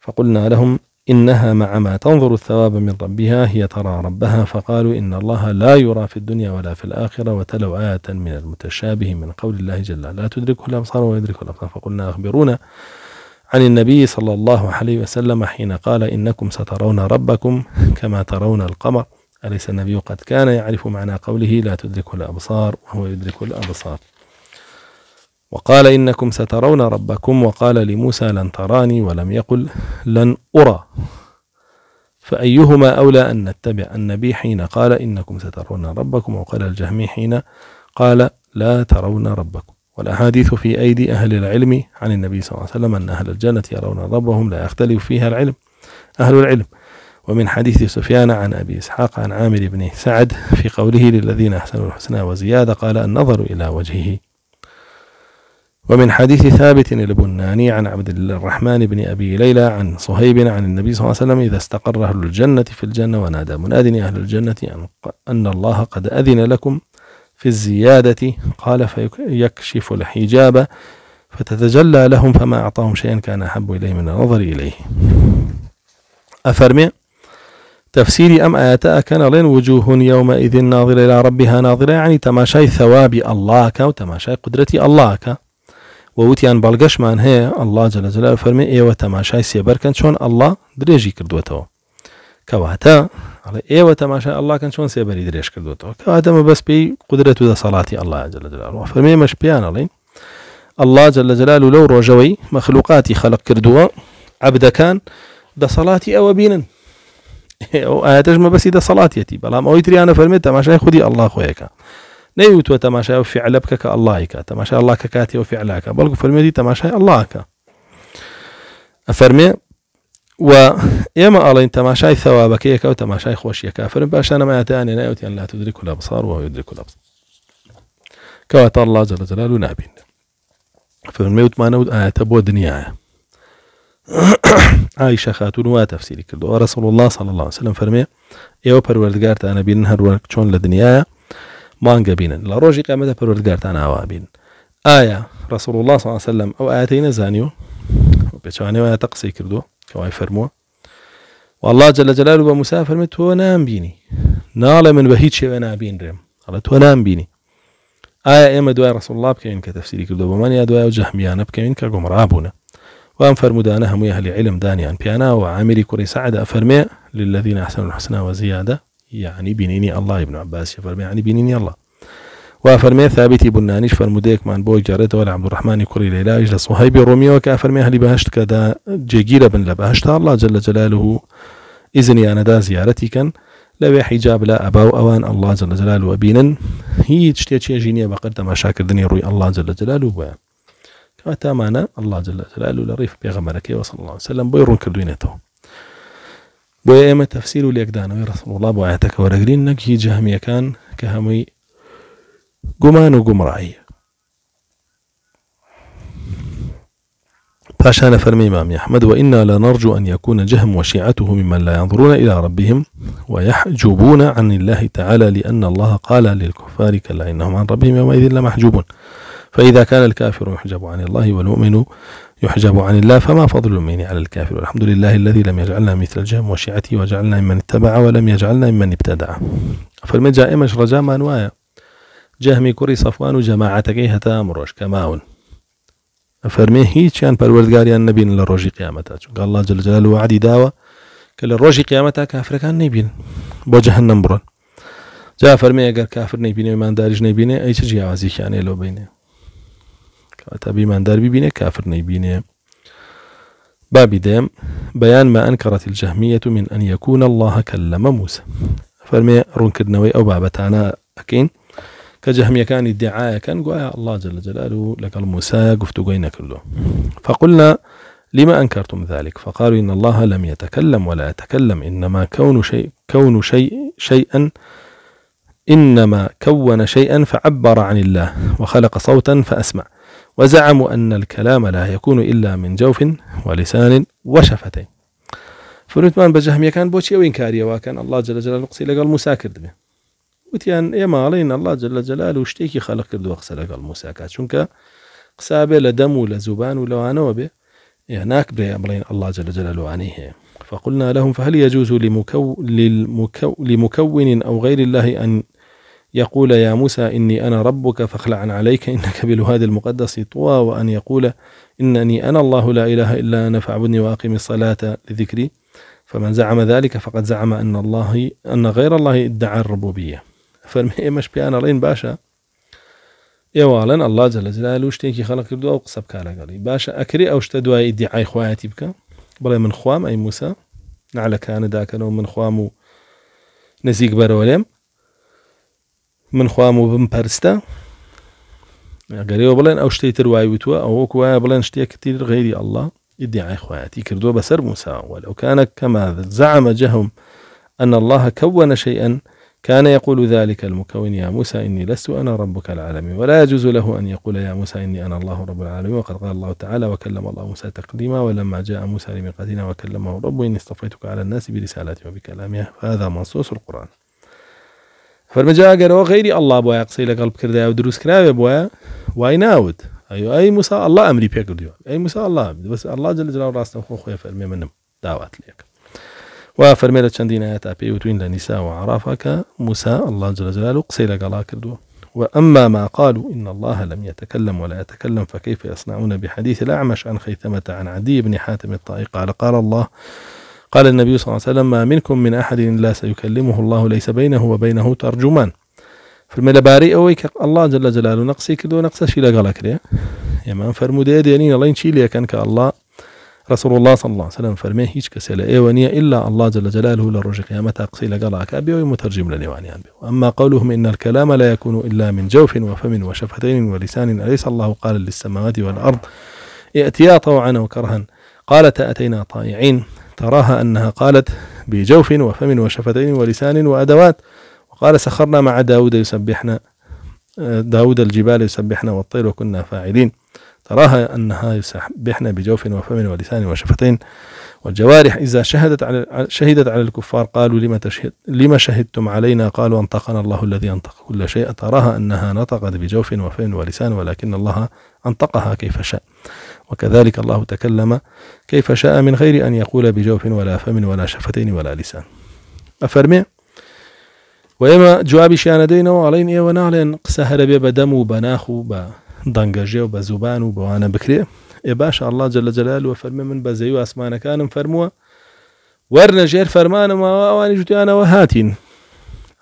[SPEAKER 1] فقلنا لهم إنها مع ما تنظر الثواب من ربها هي ترى ربها فقالوا إن الله لا يرى في الدنيا ولا في الآخرة وتلو آية من المتشابه من قول الله جل لا تدركه الأبصار ويدركه الأبصار فقلنا أخبرونا عن النبي صلى الله عليه وسلم حين قال إنكم سترون ربكم كما ترون القمر أليس النبي قد كان يعرف معنى قوله لا تدرك الأبصار وهو يدرك الأبصار وقال إنكم سترون ربكم وقال لموسى لن تراني ولم يقل لن أرى فأيهما أولى أن نتبع النبي حين قال إنكم سترون ربكم وقال الجهمي حين قال لا ترون ربكم والأحاديث في أيدي أهل العلم عن النبي صلى الله عليه وسلم أن أهل الجنة يرون ربهم لا يختلف فيها العلم أهل العلم ومن حديث سفيان عن أبي إسحاق عن عامر بن سعد في قوله للذين أحسنوا الحسنى وزيادة قال النظر إلى وجهه ومن حديث ثابت البناني عن عبد الرحمن بن أبي ليلى عن صهيب عن النبي صلى الله عليه وسلم إذا استقر أهل الجنة في الجنة ونادى مناد أهل الجنة أن الله قد أذن لكم في الزيادة قال فيكشف الحجاب فتتجلى لهم فما أعطاهم شيئا كان أحب إليه من النظر إليه أفرمي تفسير أم آياتا كان لين وجوه يومئذ ناظرة إلى ربها ناظرة يعني تماشاي ثواب الله كا وتماشاي قدرة الله كا ووتيان بالقشمان هي الله جل جلاله فرمي إيوة تماشاي سيبر كان شون الله دريجي كردوتو كواتا على إيوة تماشاي الله كان شون سيبر دريش كردوتو كواتا ما بس بي قدرة ذا صلاة الله جل جلاله فرمي مش بيان علي الله جل جلاله لو رجوي مخلوقاتي خلق كردوا عبد كان دا صلاتي أو بينن ئەو ئاەتەژمە بەسی دە سەڵاتەتی بەڵام ئەوی تریانە فەرمێت تەماشای خودی ئەله خۆیەکە نەیوتوە تەماشای و فعلە بکە کە الله تەماشای ئەله کە کاتیەوە فعلاکە بەڵکو فەرمێتی تەماشای ئەلهکە ئەفەرمێ و ئێمە ئاڵین تەماشای ثەوابەکەیەکە و تەماشای خۆشیەکە انا ما نایوتیان يعني لا تدرک لە بصار و درک لە بصار کەواتە الله جل جلاله نابین فرميت ما نود ايه تبو دنیاە عائشة خاتون وا تەفسیری کردو رسول الله صل الله وسلم فەرمێ ئێوە پەروەردگارتانە بینن هەروەک چۆن لە دنیاە مانگە بینن لە ڕۆژی قەمەدە پەروەردگارتان ئاوا بین ئایا آية، رسول الله الله صل وسلم او ئاەتی نەزانی و پێچوانەوە تە قسەی کردووە کەوای فەرمووە والله جل جلال بە موسا تو نام بینی نال من به هیچ نابین رم حالا تو نام بینی آیا ئێمە دوای رسول الله بکنین که تفسیری کرد و من یا دوای و جەهمیانە بکەین کە وأن فرمودانا هم اهل علم دانيان بيانا وعاملي كوري سعد أفرمي للذين احسنوا الحسنى وزياده يعني بنيني الله ابن عباس يفرمي يعني بنيني الله وأفرمي ثابت بنانيش فرموديك من بوي جارته ولا عبد الرحمن كوري ليلا اجل صهيب روميو كافرمي اهل بهشت كذا جيجيلا بن لبهشت الله جل جلاله اذني انا دا زيارتي كان لەوێ حیجاب لە ئەبا و ئەوان ئەلله جە لە هي تشتيت هیچ شتێک چێژینە بەقەر تەماشاکردنی ڕووی ئەلله جە لە جلال و كاتمانا الله جل جلاله لريف بيغمرك وصلى الله عليه وسلم بيرون كردوينته بويا تفسير ليكدان و رسول الله بۆ ئاەتە کەوەرەگرین نەکی جهمي كان كهمي جمان وجمرعي گومڕایی فرمي فەرمی مامی ئەحمد وإنا لنرجو أن يكون جهم وشيعته ممن لا ينظرون إلى ربهم ويحجبون عن الله تعالى لأن الله قال للكفار كلا إنهم عن ربهم يومئذ لمحجوبون فإذا كان الكافر يحجب عن الله والمؤمن يحجب عن الله فما فضل المؤمن على الكافر والحمد لله الذي لم يجعلنا مثل الجهم وشيعته وجعلنا ممن اتبع ولم يجعلنا ممن ابتدع فالمجا إمش رجا مانوايا جهمی صفوان سەفوان و جەماعەتەکەی هەتا مڕۆژ کە ماون فەرمێ هیچیان پەروەردگاریان نبین لە ڕۆژی قیامەتا چونکە الله جلجلال و عادی داوە کە لە نبي بوجه النمبر نبین بۆ جەهنم كافر نبي نبي ئەگەر کافر نبي نبي اي ئەی چ يعني لو بينه کەواتا دار ببینێ كافر نەیبینێ باب دام بيان ما أنكرت الجهمية من أن يكون الله كلم موسى فرمي رون نوي أو بابتانا أكين كجهمية كان ادعاء كان قال الله جل جلاله لك موسى قفت قينا كله فقلنا لما أنكرتم ذلك فقالوا إن الله لم يتكلم ولا يتكلم إنما كون شيء كون شيء شيئا إنما كون شيئا فعبر عن الله وخلق صوتا فأسمع وزعموا أن الكلام لا يكون إلا من جوف ولسان وشفتين فرتمان بجهم كان بوشي وين كارية وكان الله جل جلاله قصي لقى موسى وتيان وتیان ئێمە ئاڵین الله جل جلاله وشتيكي خلق كرد کردووە لقى المساكات شنك چونکە لدم لە دەم و لە زوبان و لەوانەوە بێ الله جل جلاله عنيه فقلنا لهم فهل يجوز لمكو للمكو لمكون أو غير الله أن يقول يا موسى إني أنا ربك فاخلع عليك إنك بالوادي المقدس طوى وأن يقول إنني أنا الله لا إله إلا أنا فاعبدني وأقم الصلاة لذكري فمن زعم ذلك فقد زعم أن الله أن غير الله ادعى الربوبية فالمهي مش بيانا لين باشا ئێواڵەن ئەلله جەلەجلال شتێکی خەڵک کردووە و قسە كالا باشا أكري أو شتە دوای دیعای خواتي بکە بڵێ من خوام أي موسى نعلك أنا داکەنەوە من خوام نزيق نزیک من و بم پەرستە گەرەوە او ئەو شتی تر وای او کو وای بلن شتیا کتیر غیری الله ئیدعای خوایەتی کردووە بسر موسا ولو كان كما زعم جهم أن الله كون شيئا كان يقول ذلك المكون يا موسى إني لست أنا ربك العالمين ولا يجوز له أن يقول يا موسى إني أنا الله رب العالمين وقد قال الله تعالى وكلم الله موسى تقديما ولما جاء موسى لميقاتنا وكلمه ربه إني اصطفيتك على الناس برسالاتي وبكلامي هذا منصوص القرآن او غیری ئەللا بۆە قسەی کرده او دروس دروستکراوێ بو وای ناوت ئەو ئەی موسا ئەللا ئەمری پێکردیوە ئەی موسا ئەللا بەس الله جل الله ڕاستم خۆ خۆی فەرمێ منم داوات لێک وا فەرمێ لە چەندین ئاەت تا پێی وتوین لە نیسا و عرافەکە موسا ئەللا جلجلال و قسەی لەگەڵا کردووە وأما ما قالوا إن الله لم يتكلم ولا يتكلم فكيف يصنعون بحديث الأعمش عن خيثمة عن عدي بن حاتم الطائي قال قال الله قال النبي صلى الله عليه وسلم ما منكم من أحد لا سيكلمه الله ليس بينه وبينه ترجمان فالملا باري أوي الله جل جلاله نقصي كدو نقص شيلا قالك يا يمان دي دينين الله ينشيلي كان كالله رسول الله صلى الله عليه وسلم فرمي هيش كسيلا إيوانيا إلا الله جل جلاله لرج قيامة أقصي لقلاك أبي ومترجم لنيواني أبي أما قولهم إن الكلام لا يكون إلا من جوف وفم وشفتين ولسان أليس الله قال للسماوات والأرض ائتيا طوعا وكرها قالت أتينا طائعين تراها أنها قالت بجوف وفم وشفتين ولسان وأدوات وقال سخرنا مع داود يسبحنا داود الجبال يسبحنا والطير وكنا فاعلين تراها أنها يسبحنا بجوف وفم ولسان وشفتين والجوارح إذا شهدت على شهدت على الكفار قالوا لما تشهد لما شهدتم علينا قالوا أنطقنا الله الذي أنطق كل شيء تراها أنها نطقت بجوف وفم ولسان ولكن الله أنطقها كيف شاء وكذلك الله تكلم كيف شاء من غير أن يقول بجوف ولا فم ولا شفتين ولا لسان أفرمي وإما جواب شان دينا وعلينا إيه ونعلن قسهر بي بدم وبناخ وبدنجج وبزبان وبوانا بكري إيه باشا الله جل جلاله وفرمي من بزيو أسمان كان فرموا ورنا جير فرمان ما واني جوتي أنا وهاتين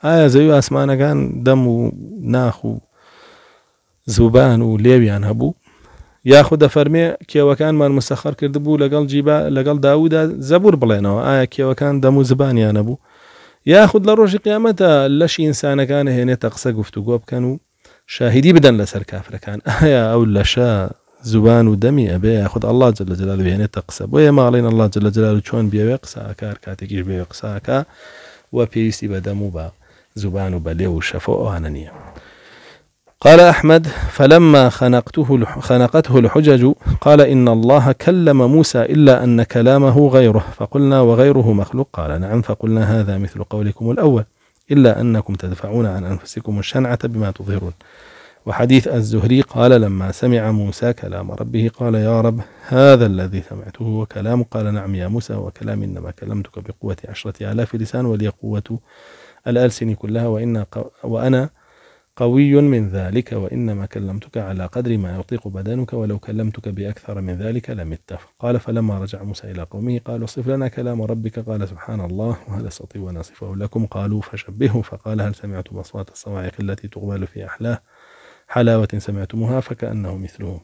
[SPEAKER 1] آية زيو أسمان كان دم وناخ وزبان وليويان هبو یاخود دەفەرمێ کێوەکانمان مسەخەر کردبوو لەگەڵ جیبا لەگەڵ داودا زەبور بڵێنەوە ئایا کێوەکان دەمو زبانیانە بوو یاخود لە ڕۆژی قیامەتە لەشی ئینسانەکانە هێنێتە قسە گفتو گۆ بکەن و شاهدی بدەن لەسەر کافرەکان ئایا ئەو لەشە زوبان و دەمی ئەبێ یاخود الله جل جلال بهێنێتە قسە بۆ یە ماڵین الله جل جلال چۆن بێوێ قساکار کاتێکیش بێوێ قساکە وە پێویستی بە دەم و بە زوبان و بەلێ و شەفۆ ئەوانە نییە قال أحمد فلما خنقته خنقته الحجج قال إن الله كلم موسى إلا أن كلامه غيره فقلنا وغيره مخلوق قال نعم فقلنا هذا مثل قولكم الأول إلا أنكم تدفعون عن أنفسكم الشنعة بما تظهرون وحديث الزهري قال لما سمع موسى كلام ربه قال يا رب هذا الذي سمعته وكلام قال نعم يا موسى وكلام إنما كلمتك بقوة عشرة آلاف لسان ولي قوة الألسن كلها وإن وأنا قوي من ذلك وإنما كلمتك على قدر ما يطيق بدنك ولو كلمتك بأكثر من ذلك لمت قال فلما رجع موسى إلى قومه قالوا اصف لنا كلام ربك قال سبحان الله وهل أستطيع أن أصفه لكم قالوا فشبهوا فقال هل سمعتم أصوات الصواعق التي تقبل في أحلاه حلاوة سمعتموها فكأنه مثله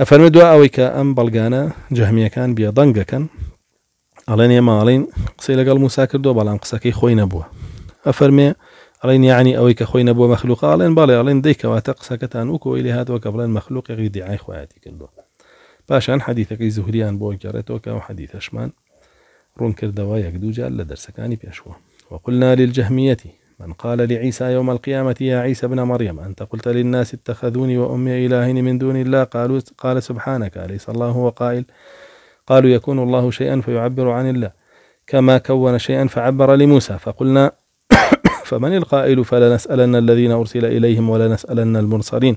[SPEAKER 1] أفرمي أويك أم بلغانا جهمية كان بيضنقا كان ألين يا مالين قصي لقل موسى كردو بلان قصاكي خوي نبوه أفرمي ئەڵین یعنی ئەوەی کە خۆی نەبووە الين بەڵێ ئەڵێن دەیکەوە تەقسەکەتان وکۆی لێ هاتووە کە بڵێن مەخلوقێکی دیعای خۆیەتی کردو پاشان حەدیثەکەی زوهریان بۆ گەڕێتەوە کە و حەدیثەشمان ڕوون کردەوە یەک دووجار لە دەرسەکانی پێشوە وقلنا للجهمية من قال لعيسى يوم القيامة يا عيسى ابن مريم أنت قلت للناس اتخذوني وأمي إلهين من دون الله قالوا قال سبحانك أليس الله هو قائل قالوا يكون الله شيئا فيعبر عن الله كما كون شيئا فعبر لموسى فقلنا فمن القائل فلنسألن الذين أرسل إليهم ولنسألن المرسلين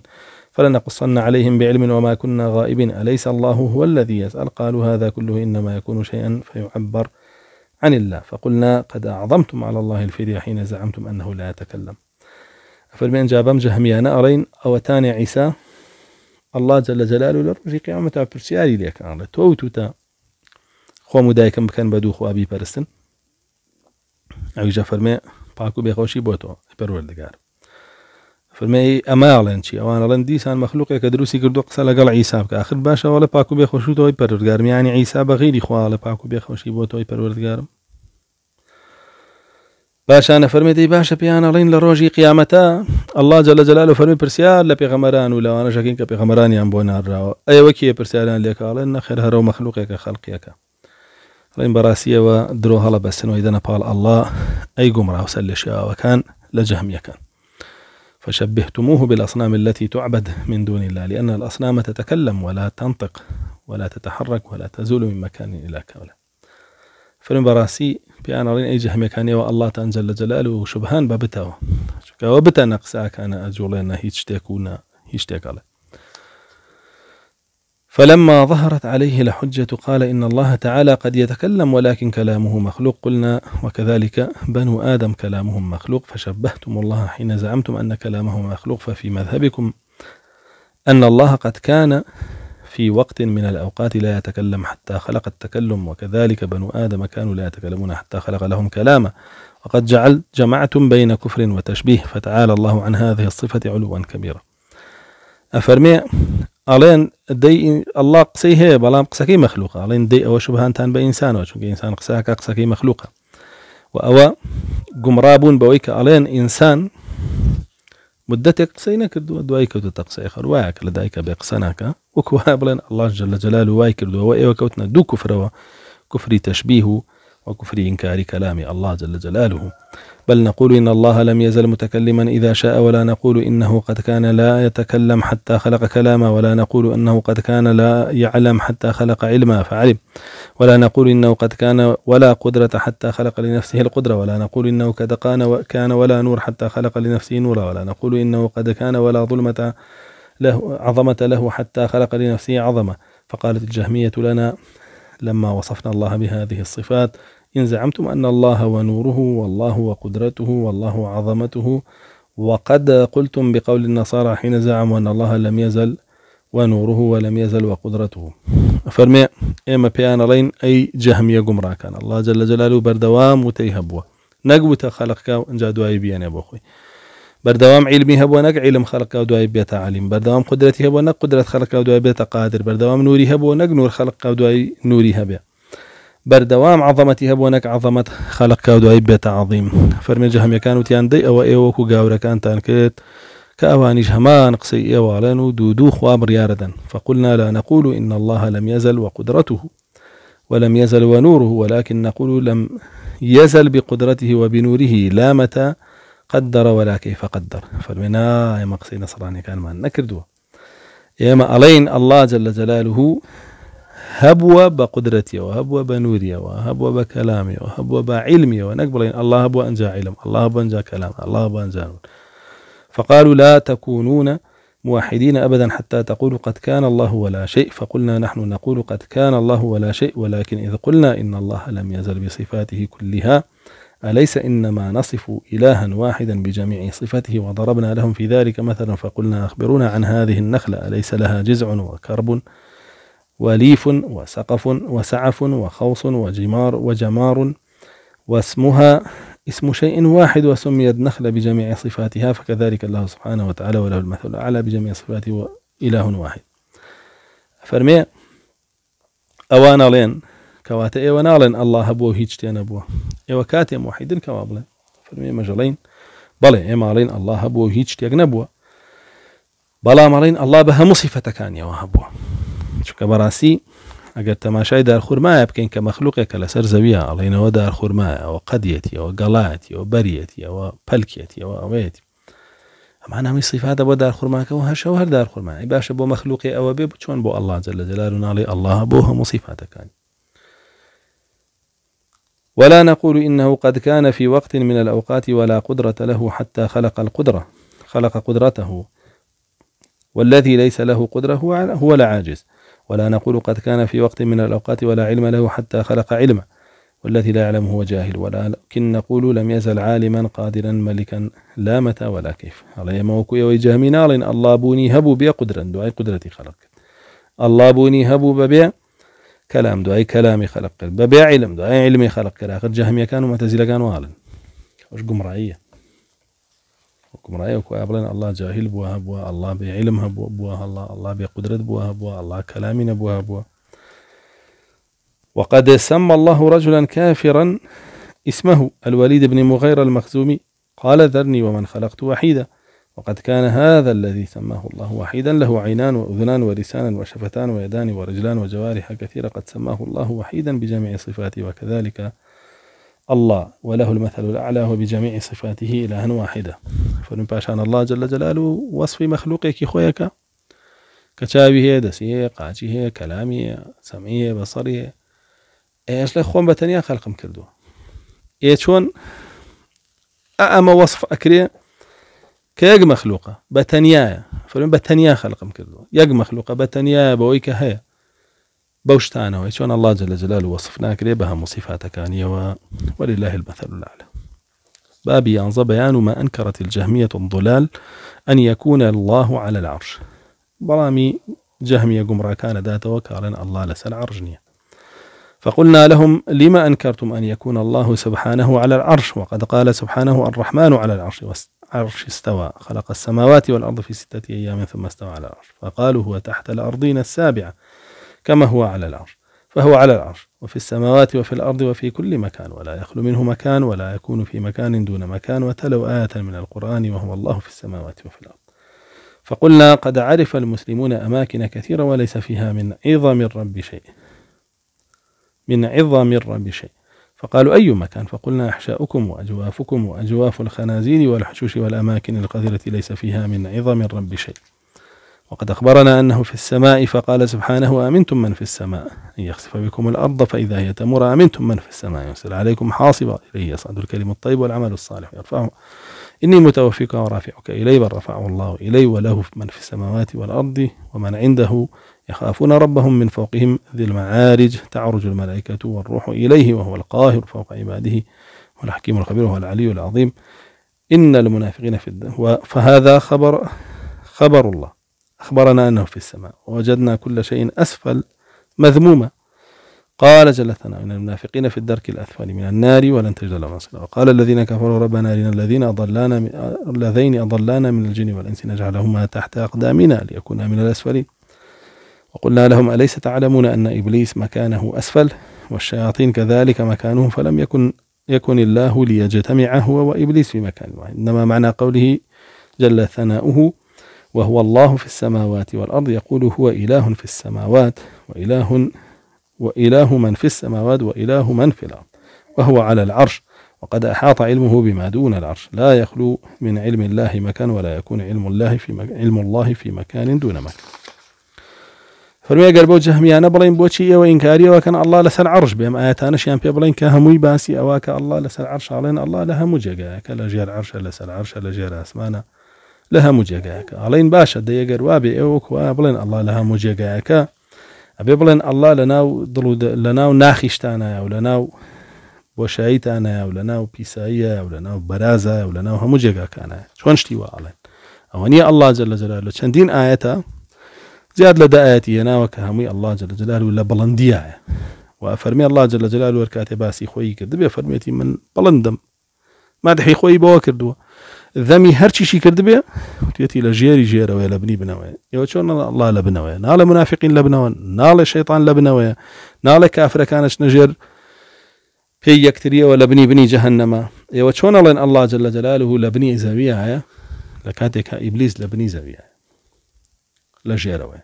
[SPEAKER 1] فلنقصن عليهم بعلم وما كنا غائبين أليس الله هو الذي يسأل قالوا هذا كله إنما يكون شيئا فيعبر عن الله فقلنا قد أعظمتم على الله الفدية حين زعمتم أنه لا يتكلم فالمين جابم جهميانا أرين أوتان عيسى الله جل جلاله لروجی قيامة پرسیاری لێکان لە تۆ توتە خۆم كان دایکم بکەن برسن أو خوابی پەرستن پاک و بێخۆشی بۆتەوە پەروەردگار فرمی ئەماڵێن چی ئەوان ئەڵەن دیسان مەخلوقێک کە دروستی کردو قسە لەگەڵ ئیساب کە آخر باشەوە لە پاک و بێخۆشوتەوەی پەرگارمیانی ئیسا بە غیری خوا لە پاک و بێخۆشی بۆتەوەی پەروەردگارم باشانە فەرمێتی باشە پێیان ئەڵین لە ڕۆژی قیامەتە ئەله جە لە جەلال و فەرمی پرسیار لە پێغەمەران و لەوانە شەکەین کە پێغەمەرانیان بۆ ناراوە ئەوە کێ پرسیاران لێکاڵێن نەخێر هەرەوە مەخلوقێکە خەڵقیەکە ڕێن لبس درۆ هەڵە بەستنەوەی دەنەپال ئەله ئەی گومڕاوسەر لە وكان لجهم يكان فشبهتموه بالأصنام التي تعبد من دون الله لأن الأصنام تتكلم ولا تنطق ولا تتحرك ولا تزول من مكان إلى كولة فرين براسي بأن رين أي جهم يكان يو الله تنزل جلاله شبهان بابتاو شكا وبتا نقصا كان أجولنا هيتشتيكونا هيتشتيك فلما ظهرت عليه الحجة قال إن الله تعالى قد يتكلم ولكن كلامه مخلوق قلنا وكذلك بنو آدم كلامهم مخلوق فشبهتم الله حين زعمتم أن كلامه مخلوق ففي مذهبكم أن الله قد كان في وقت من الأوقات لا يتكلم حتى خلق التكلم وكذلك بنو آدم كانوا لا يتكلمون حتى خلق لهم كلاما وقد جعل جمعتم بين كفر وتشبيه فتعالى الله عن هذه الصفة علوا كبيرا أفرمي الين دي الله قسي هي بلام قسكي مخلوقة الين دي او شبه انت ان بإنسان وشو إنسان قساك قسكي مخلوقة وأوا قمرابون بويك الين إنسان مدتك قسي دوايك دو وتتقسي اخر واك لدايك بقسناك وكوا بلين الله جل جلاله وايك وإيوا كوتنا دو كفر كفري تشبيه وكفري إنكار كلام الله جل جلاله بل نقول إن الله لم يزل متكلما إذا شاء ولا نقول إنه قد كان لا يتكلم حتى خلق كلاما ولا نقول أنه قد كان لا يعلم حتى خلق علما فعلم ولا نقول إنه قد كان ولا قدرة حتى خلق لنفسه القدرة ولا نقول إنه قد كان ولا نور حتى خلق لنفسه نورا ولا نقول إنه قد كان ولا ظلمة له عظمة له حتى خلق لنفسه عظمة فقالت الجهمية لنا لما وصفنا الله بهذه الصفات إن زعمتم أن الله ونوره والله وقدرته والله وعظمته وقد قلتم بقول النصارى حين زعموا أن الله لم يزل ونوره ولم يزل وقدرته فرمي إما بيان لين أي جهم يقوم راكان الله جل جلاله بردوام وتيهبوا نقوة خلقك إن جادوا أي يا بوخي بردوام علمي هبو نك علم خلق ودواي بيتا عليم بردوام قدرتي هبو نك قدرة خلق ودواي بيتا قادر بردوام نوري هبو نك نور خلق ودواي نوري هبه بەردەوام عظەتی هەبوونەك عظەمت خەلق کاودایی بێتە عظیم فەرمێجە هەمیەکان وتیان دەی ئەوە ئێوەکو غاورا كان کە ئەوانیش هەمان قسەی ئێواڵێن و دو دوو خواب بڕیاردەن فقلنا لا نقول إن الله لم يزل وقدرته ولم يزل ونوره ولكن نقول لم يزل بقدرته وبنوره لا متى قدر ولا كيف قدر فرمينا يا مقصي نصراني كان ما نكردوه يا ما ألين الله جل جلاله هبوا بقدرتي وهبوا بنوري وهبوا بكلامي وهبوا بعلمي ونقبل الله هبوا أنجا علم الله هبوا أنجا كلام الله هبوا أنجا نور فقالوا لا تكونون موحدين أبدا حتى تقولوا قد كان الله ولا شيء فقلنا نحن نقول قد كان الله ولا شيء ولكن إذ قلنا إن الله لم يزل بصفاته كلها أليس إنما نصف إلها واحدا بجميع صفته وضربنا لهم في ذلك مثلا فقلنا أخبرونا عن هذه النخلة أليس لها جزع وكرب وليف وسقف وسعف وخوص وجمار وجمار واسمها اسم شيء واحد وسميت نخلة بجميع صفاتها فكذلك الله سبحانه وتعالى وله المثل الأعلى بجميع صفاته وإله واحد فرمي أوانا لين كواتا إيوانا لين الله أبوه هيجتين أبوه إيوا كاتي موحدين كوابلا فرمي مجلين بلي إيما لين الله أبوه هيجتين أبوه بلا مالين الله بها مصفة كان وهبوه چکە بەڕاستی ئەگەر تەماشای دارخورمایە بکەین کە مەخلوقێکە لەسەر زەویە ئەڵێنەوە دارخورمایە ئەوە قەدیەتیەوە گەڵایەتیەوە بەریەتیەوە پەلکێتیەوە ئەوەیەتی ئەمان نامی سیفاتە بۆ دارخورماکەەوە هەشەوە هەر دارخورمانی باشە بۆ مەخلوقی ئەوە بێ بچۆن بۆ ئەلله جە لە جەلار و ناڵی ئەلله بۆ هەموو سیفاتەکانی ولا نقول إنه قد كان في وقت من الأوقات ولا قدرة له حتى خلق القدرة خلق قدرته والذي ليس له قدرة هو العاجز ولا نقول قد كان في وقت من الأوقات ولا علم له حتى خلق علما والذي لا يعلم هو جاهل ولكن نقول لم يزل عالما قادرا ملكا لا متى ولا كيف علي يموك يوي جهمي نار الله بوني هبو بيا قدرا دعاي قدرتي خلق الله بوني هبو ببيع كلام دعاي كلامي خلق ببيع علم دعاي علمي خلق كلاخر جهمي كانوا متزل كانوا هالا وش قمرعيه حكم وأبلين الله جاهل بوها بوها الله بعلمها بوها الله الله بقدرة بوها بوها الله كلامنا بوها بوها وقد سمى الله رجلا كافرا اسمه الوليد بن مغير المخزومي قال ذرني ومن خلقت وحيدا وقد كان هذا الذي سماه الله وحيدا له عينان وأذنان ولسان وشفتان ويدان ورجلان وجوارح كثيرة قد سماه الله وحيدا بجميع صفاته وكذلك الله وله المثل الأعلى وبجميع صفاته إلها واحدة باشان الله جل جلاله وصف مخلوقك خويك كتابه دسيه قاتيه كلامه سمعه بصره ايش لخوان بتنيا خلقم كردو ايشون اما وصف اكري كيق مخلوقه بتنيا فلم بتنيا خلقم كردو يق مخلوقه بتنيا بويك هيا بوشتانا شتانەوەی الله جل جلاله وصفناك ناکرێ بە هەموو و... ولله المثل الأعلى باب أنظى بيان ما أنكرت الجهمية الضلال أن يكون الله على العرش برامي جهمية قمرا كان ذات وكالا الله لسل عرجنية فقلنا لهم لما أنكرتم أن يكون الله سبحانه على العرش وقد قال سبحانه الرحمن على العرش والعرش استوى خلق السماوات والأرض في ستة أيام ثم استوى على العرش فقالوا هو تحت الأرضين السابعة كما هو على العرش فهو على العرش وفي السماوات وفي الأرض وفي كل مكان ولا يخلو منه مكان ولا يكون في مكان دون مكان وتلو آية من القرآن وهو الله في السماوات وفي الأرض فقلنا قد عرف المسلمون أماكن كثيرة وليس فيها من عظم الرب شيء من عظم الرب شيء فقالوا أي مكان فقلنا أحشاؤكم وأجوافكم وأجواف الخنازير والحشوش والأماكن القذرة ليس فيها من عظم الرب شيء وقد أخبرنا أنه في السماء فقال سبحانه أمنتم من في السماء أن يخسف بكم الأرض فإذا هي تمر أمنتم من في السماء يرسل عليكم حاصبا إليه يصعد الكلم الطيب والعمل الصالح يرفعه إني متوفيك ورافعك إلي بل رفعه الله إلي وله من في السماوات والأرض ومن عنده يخافون ربهم من فوقهم ذي المعارج تعرج الملائكة والروح إليه وهو القاهر فوق عباده والحكيم الخبير وهو العلي العظيم إن المنافقين في الدنيا فهذا خبر خبر الله أخبرنا أنه في السماء ووجدنا كل شيء أسفل مذموما قال جل ثناؤنا المنافقين في الدرك الأسفل من النار ولن تجد لهم نصيرا وقال الذين كفروا ربنا أرنا الذين أضلانا اللذين أضلانا من الجن والإنس نجعلهما تحت أقدامنا ليكونا من الأسفلين وقلنا لهم أليس تعلمون أن إبليس مكانه أسفل والشياطين كذلك مكانهم فلم يكن يكن الله ليجتمع هو وإبليس في مكان واحد إنما معنى قوله جل ثناؤه وهو الله في السماوات والأرض يقول هو إله في السماوات وإله وإله من في السماوات وإله من في الأرض وهو على العرش وقد أحاط علمه بما دون العرش لا يخلو من علم الله مكان ولا يكون علم الله في مك... علم الله في مكان دون مكان فرمي قال بو جهميان بلين بوشي وإنكاري وكان الله لس العرش بهم آياتانش في بلين كهموي باسي أواك الله لس العرش علينا الله لها مجاقا كلا جير عرش لس العرش لجير أسمانا لها هەموو علين باشا باشە وابي اوك ئێوەک الله لها ئەلله لە هەموو جێگایەکە ئەبێ بڵێن لناو لە او لناو لە او لناو و او لناو بۆشاییتانایە و لە ناو پیساییە و لە ناو بەرازە و لە ناو هەموو جێگاکانە چۆن شتی وواڵێن ئەوە نیە ئەلله جە لە جەرا لە چەندین ئاەتە زیاد لە داەتی هێناوە کە هەمووی ئەلله جە لە جلال و لە بەڵندیایە و من ذمي دەمی شي كرد بێ وتيتي الى جيري ژێرەوەی ولا بني بنوي يا شلون الله لا بنوي نال منافقين لا بنوي نال شيطان لا بنوي نال كافر كانش نجر یەکتریەوە لە ولا بني بني جهنم يا شلون الله الله جل جلاله لا بني زاويه يا لكاتك ابليس لا بني زاويه لا ژێرەوەی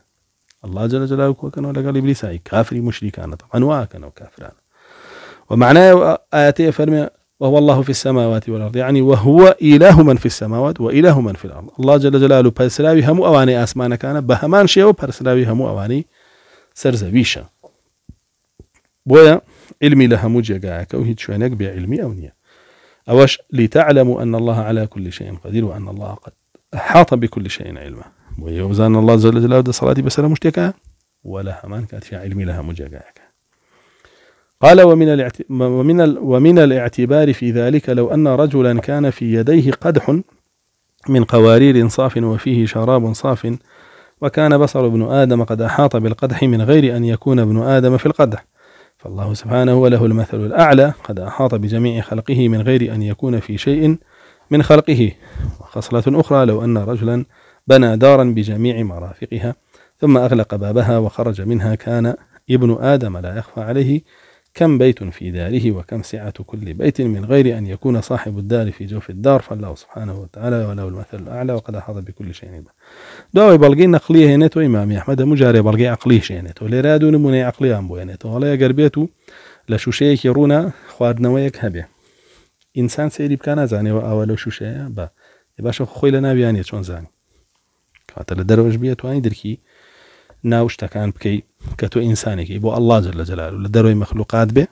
[SPEAKER 1] الله جل جلاله كان ولا قال ابليس كافر مشرك انا طبعا مشریکانە ئەنواکەنەوە کافران ومعناه آياتي فرمي وهو الله في السماوات والأرض يعني وهو إله من في السماوات وإله من في الأرض الله جل جلاله پرسلاوی همو اواني آسمان كان بهمان شيء پرسلاوی همو اواني سرزويشة بويا علمي لها جاقاك وهي شوينك بعلمي أو نية أوش لتعلموا أن الله على كل شيء قدير وأن الله قد أحاط بكل شيء علما ويوزان الله جل جلاله صلاتي بسلام مشتكا ولا همان كانت علمي لها مجاقاك قال ومن ومن ومن الاعتبار في ذلك لو أن رجلا كان في يديه قدح من قوارير صاف وفيه شراب صاف وكان بصر ابن آدم قد أحاط بالقدح من غير أن يكون ابن آدم في القدح فالله سبحانه وله المثل الأعلى قد أحاط بجميع خلقه من غير أن يكون في شيء من خلقه وخصلة أخرى لو أن رجلا بنى دارا بجميع مرافقها ثم أغلق بابها وخرج منها كان ابن آدم لا يخفى عليه كم بيت في داره وكم سعة كل بيت من غير أن يكون صاحب الدار في جوف الدار فالله سبحانه وتعالى وله المثل الأعلى وقد أحاط بكل شيء علما دواوي بلغي نقلية هنت إمام أحمد مجاري بلغي عقلي شينت ولرادو نموني عقلي أمبو هنت ولا يقربيتو لشوشيك يرونا خواردنويك هبه إنسان سيري بكانا زاني وأولو شوشيه با باشا خوي لنا بيانية شون زاني كاتل الدروج بيتواني دركي ناوشتا كان بكي كتو انساني كي بو الله جل جلاله ولا داروي مخلوقات به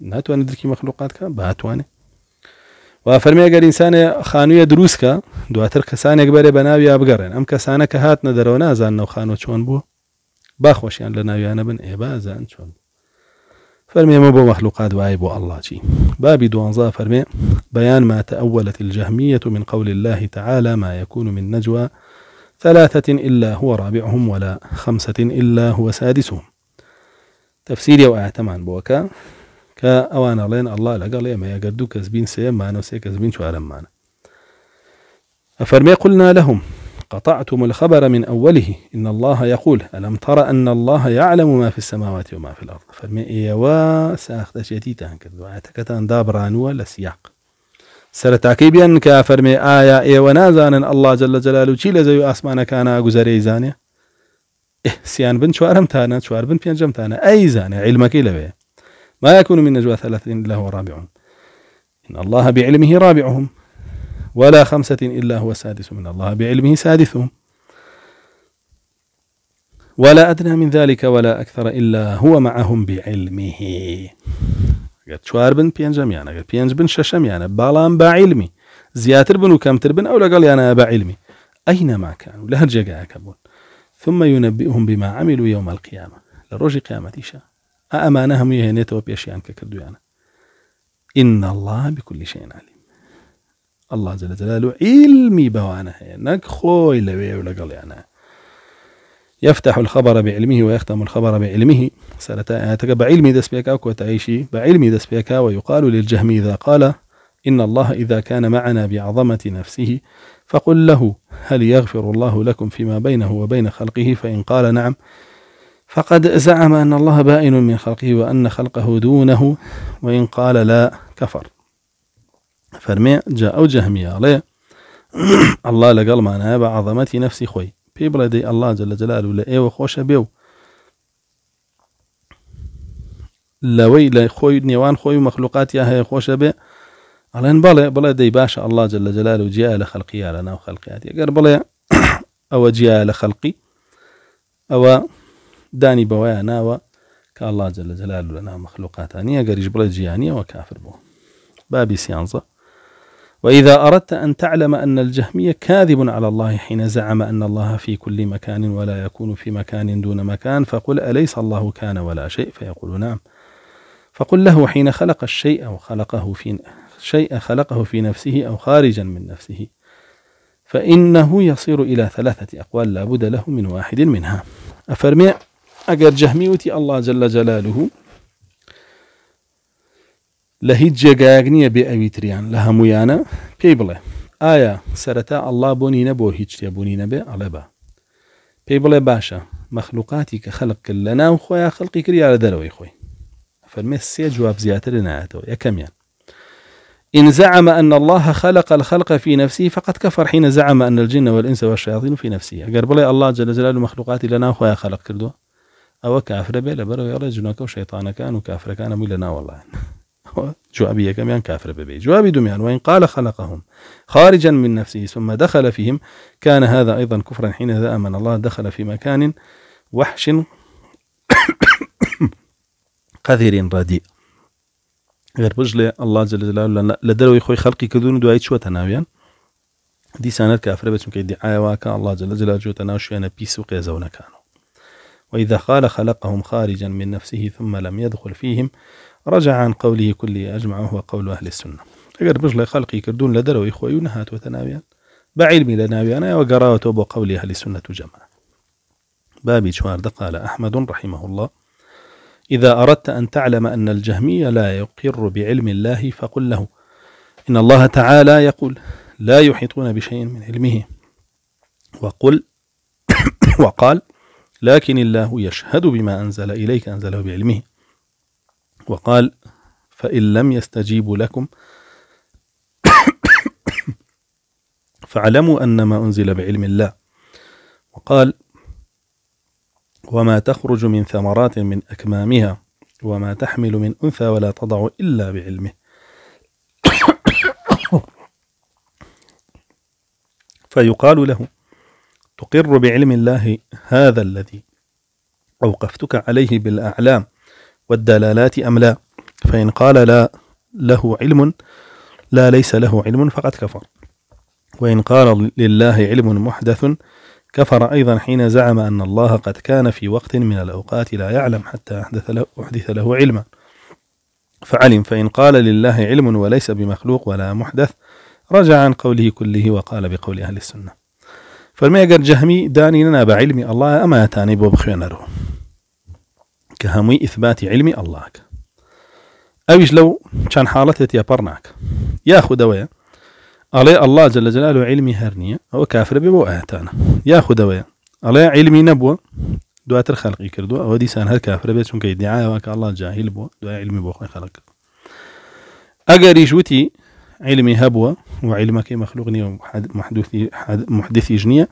[SPEAKER 1] ناتو ناتوانێت مخلوقات كان باتواني وفرمي اگر انسان گەر ئینسانێ كا دواتر دواتر کەسانێک بناوي ابقرن ام بگەڕێن كهات ندرونا زان نو خانو چون بو باخوش يعني لناوي انا بن ايبا زان چون فرمي ما بو مخلوقات واي بو الله جي بابي دوانزا فرمي بيان ما تأولت الجهمية من قول الله تعالى ما يكون من نجوى ثلاثة إلا هو رابعهم ولا خمسة إلا هو سادسهم تفسيري وآية عن بوكا كأوانا لين الله لقال يما يقدو كذبين سيما نوسي كذبين كزبين شوارم مانا أفرمي قلنا لهم قطعتم الخبر من أوله إن الله يقول ألم ترى أن الله يعلم ما في السماوات وما في الأرض فرمي إيوا ساختشيتي تانكر دعاتك تان دابرانوا لسياق سەرەتاکەی بیان کە فەرمێ ئایا آية إيه ئێوە نازانن ئەله جل لە جەلال و چی لە زەوی ئاسمانەکانە گوزارەی زانێ إيه، سیان بن شوارم تانە شوار بن پێنجەم تانە ئەی زانێ عیلمەکەی لەوێ ما يكون من نجوى ثلاثة إلا هو رابعهم إن الله بعلمه رابعهم ولا خمسة إلا هو سادس من الله بعلمه سادسهم ولا أدنى من ذلك ولا أكثر إلا هو معهم بعلمه ئەگەر چوار بن پێنجەمیان ئەگەر پێنج بن شەشەمیانە باڵام باعیلمی زیاتر بن و کەمتر بن قال لەگەڵ یانە باعیلمی ئەینەما كان و لە هەر ثم ينبئهم بما عملوا يوم القيامة لروج قيامتيشا أأمانا هم يهنيت وبيشيان ككردويانا إن الله بكل شيء عليم الله جل جلاله علمي بوانا هينك خوي لوي ولقل يعني يفتح الخبر بعلمه ويختم الخبر بعلمه سألتا آتك بعلمي دسبيك أو كوتعيشي بعلمي دسبيك ويقال للجهمي إذا قال إن الله إذا كان معنا بعظمة نفسه فقل له هل يغفر الله لكم فيما بينه وبين خلقه فإن قال نعم فقد زعم أن الله بائن من خلقه وأن خلقه دونه وإن قال لا كفر فرمي جاء جهمي عليه الله لقل معنا بعظمة نفسي خوي بيبلدي الله جل جلاله لأيه وخوش بيو لا لە نيوان خوي مخلوقات يا هي خوش خۆشە على ان بەڵێ بڵێ دي باشا الله جل جلاله جاء لخلقي على لە وخلقياتي قال ناو او جاء لخلقي او داني لە خەڵقی ئەوە جل جلاله لنا مخلوقات ناو قال ئەگەریش جياني وكافر بو بوو بابی وإذا أردت أن تعلم أن الجهمية كاذب على الله حين زعم أن الله في كل مكان ولا يكون في مكان دون مكان فقل أليس الله كان ولا شيء فيقول نعم فقل له حين خلق الشيء أو خلقه في شيء خلقه في نفسه أو خارجا من نفسه فإنه يصير إلى ثلاثة أقوال لا بد له من واحد منها أفرمي أجر جهميوتي الله جل جلاله لە هیچ جێگایەک لها بێ ئەویتریان لە سرتا الله بڵێ ئایا سەرەتا ئەللا بۆنینە بۆ هیچ شتێبوونی نەبێ ئەڵێ بە پێی بڵێ باشە مەخلوقاتی کە خەلق خوي فەرمێ جواب جواب زیاتر يا یەکەمیان يعني؟ إن زعم أن الله خلق الخلق في نفسه فقد كفر حين زعم أن الجن والإنس والشياطين في نفسه أقر بلي الله جل جلاله مخلوقاتي لنا خويا خلق كردو أو كافر بي لبرو يرى جنك وشيطان كان وكافر كان مو لنا والله جوابي كميان يعني؟ كافر ببي جوابي دميان يعني. وإن قال خلقهم خارجا من نفسه ثم دخل فيهم كان هذا أيضا كفرا حين ذا أمن الله دخل في مكان وحش قادرین الله جل جلاله ئەله جللا لە دەرەوەی خۆی خەڵکی کردوون دوایی چوەتە ناویان دیسانەت کافرە بچونکە دیعاواکە الله جل جلاله جو ناو أنا يعني بيس و كانوا وإذا قال خلقهم خارجا من نفسه ثم لم يدخل فيهم رجع عن قوله كله أجمع هو قول أهل السنة غير بجل خلقي كردون لدروي خوي نهات وتناويان بعلمي لناويانا وقراوة بقول أهل السنة جماعة بابي شوارد قال أحمد رحمه الله إذا أردت أن تعلم أن الجهمي لا يقر بعلم الله فقل له إن الله تعالى يقول لا يحيطون بشيء من علمه وقل وقال لكن الله يشهد بما أنزل إليك أنزله بعلمه وقال فإن لم يستجيبوا لكم فاعلموا أن ما أنزل بعلم الله وقال وما تخرج من ثمرات من أكمامها وما تحمل من أنثى ولا تضع إلا بعلمه فيقال له تقر بعلم الله هذا الذي أوقفتك عليه بالأعلام والدلالات أم لا فإن قال لا له علم لا ليس له علم فقد كفر وإن قال لله علم محدث كفر أيضا حين زعم أن الله قد كان في وقت من الأوقات لا يعلم حتى أحدث له, أحدث له علما فعلم فإن قال لله علم وليس بمخلوق ولا محدث رجع عن قوله كله وقال بقول أهل السنة فالميقر جهمي داني لنا بعلمي الله أما يتاني بو كهمي إثبات علم الله أويش لو كان حالته يبرناك ياخذ وياه علي الله جل جلاله علمي هرنية هو كافر ببو آتانا يا خدوية علي علمي نبوة دواتر خلقي كردو او سان هر كافر بيت چونك ادعاء واك الله جاهل بو دعاء علمي بو خوي خلق اگر يشوتي علمي هبوة وعلمك مخلوقني ومحدثي محدثي جنية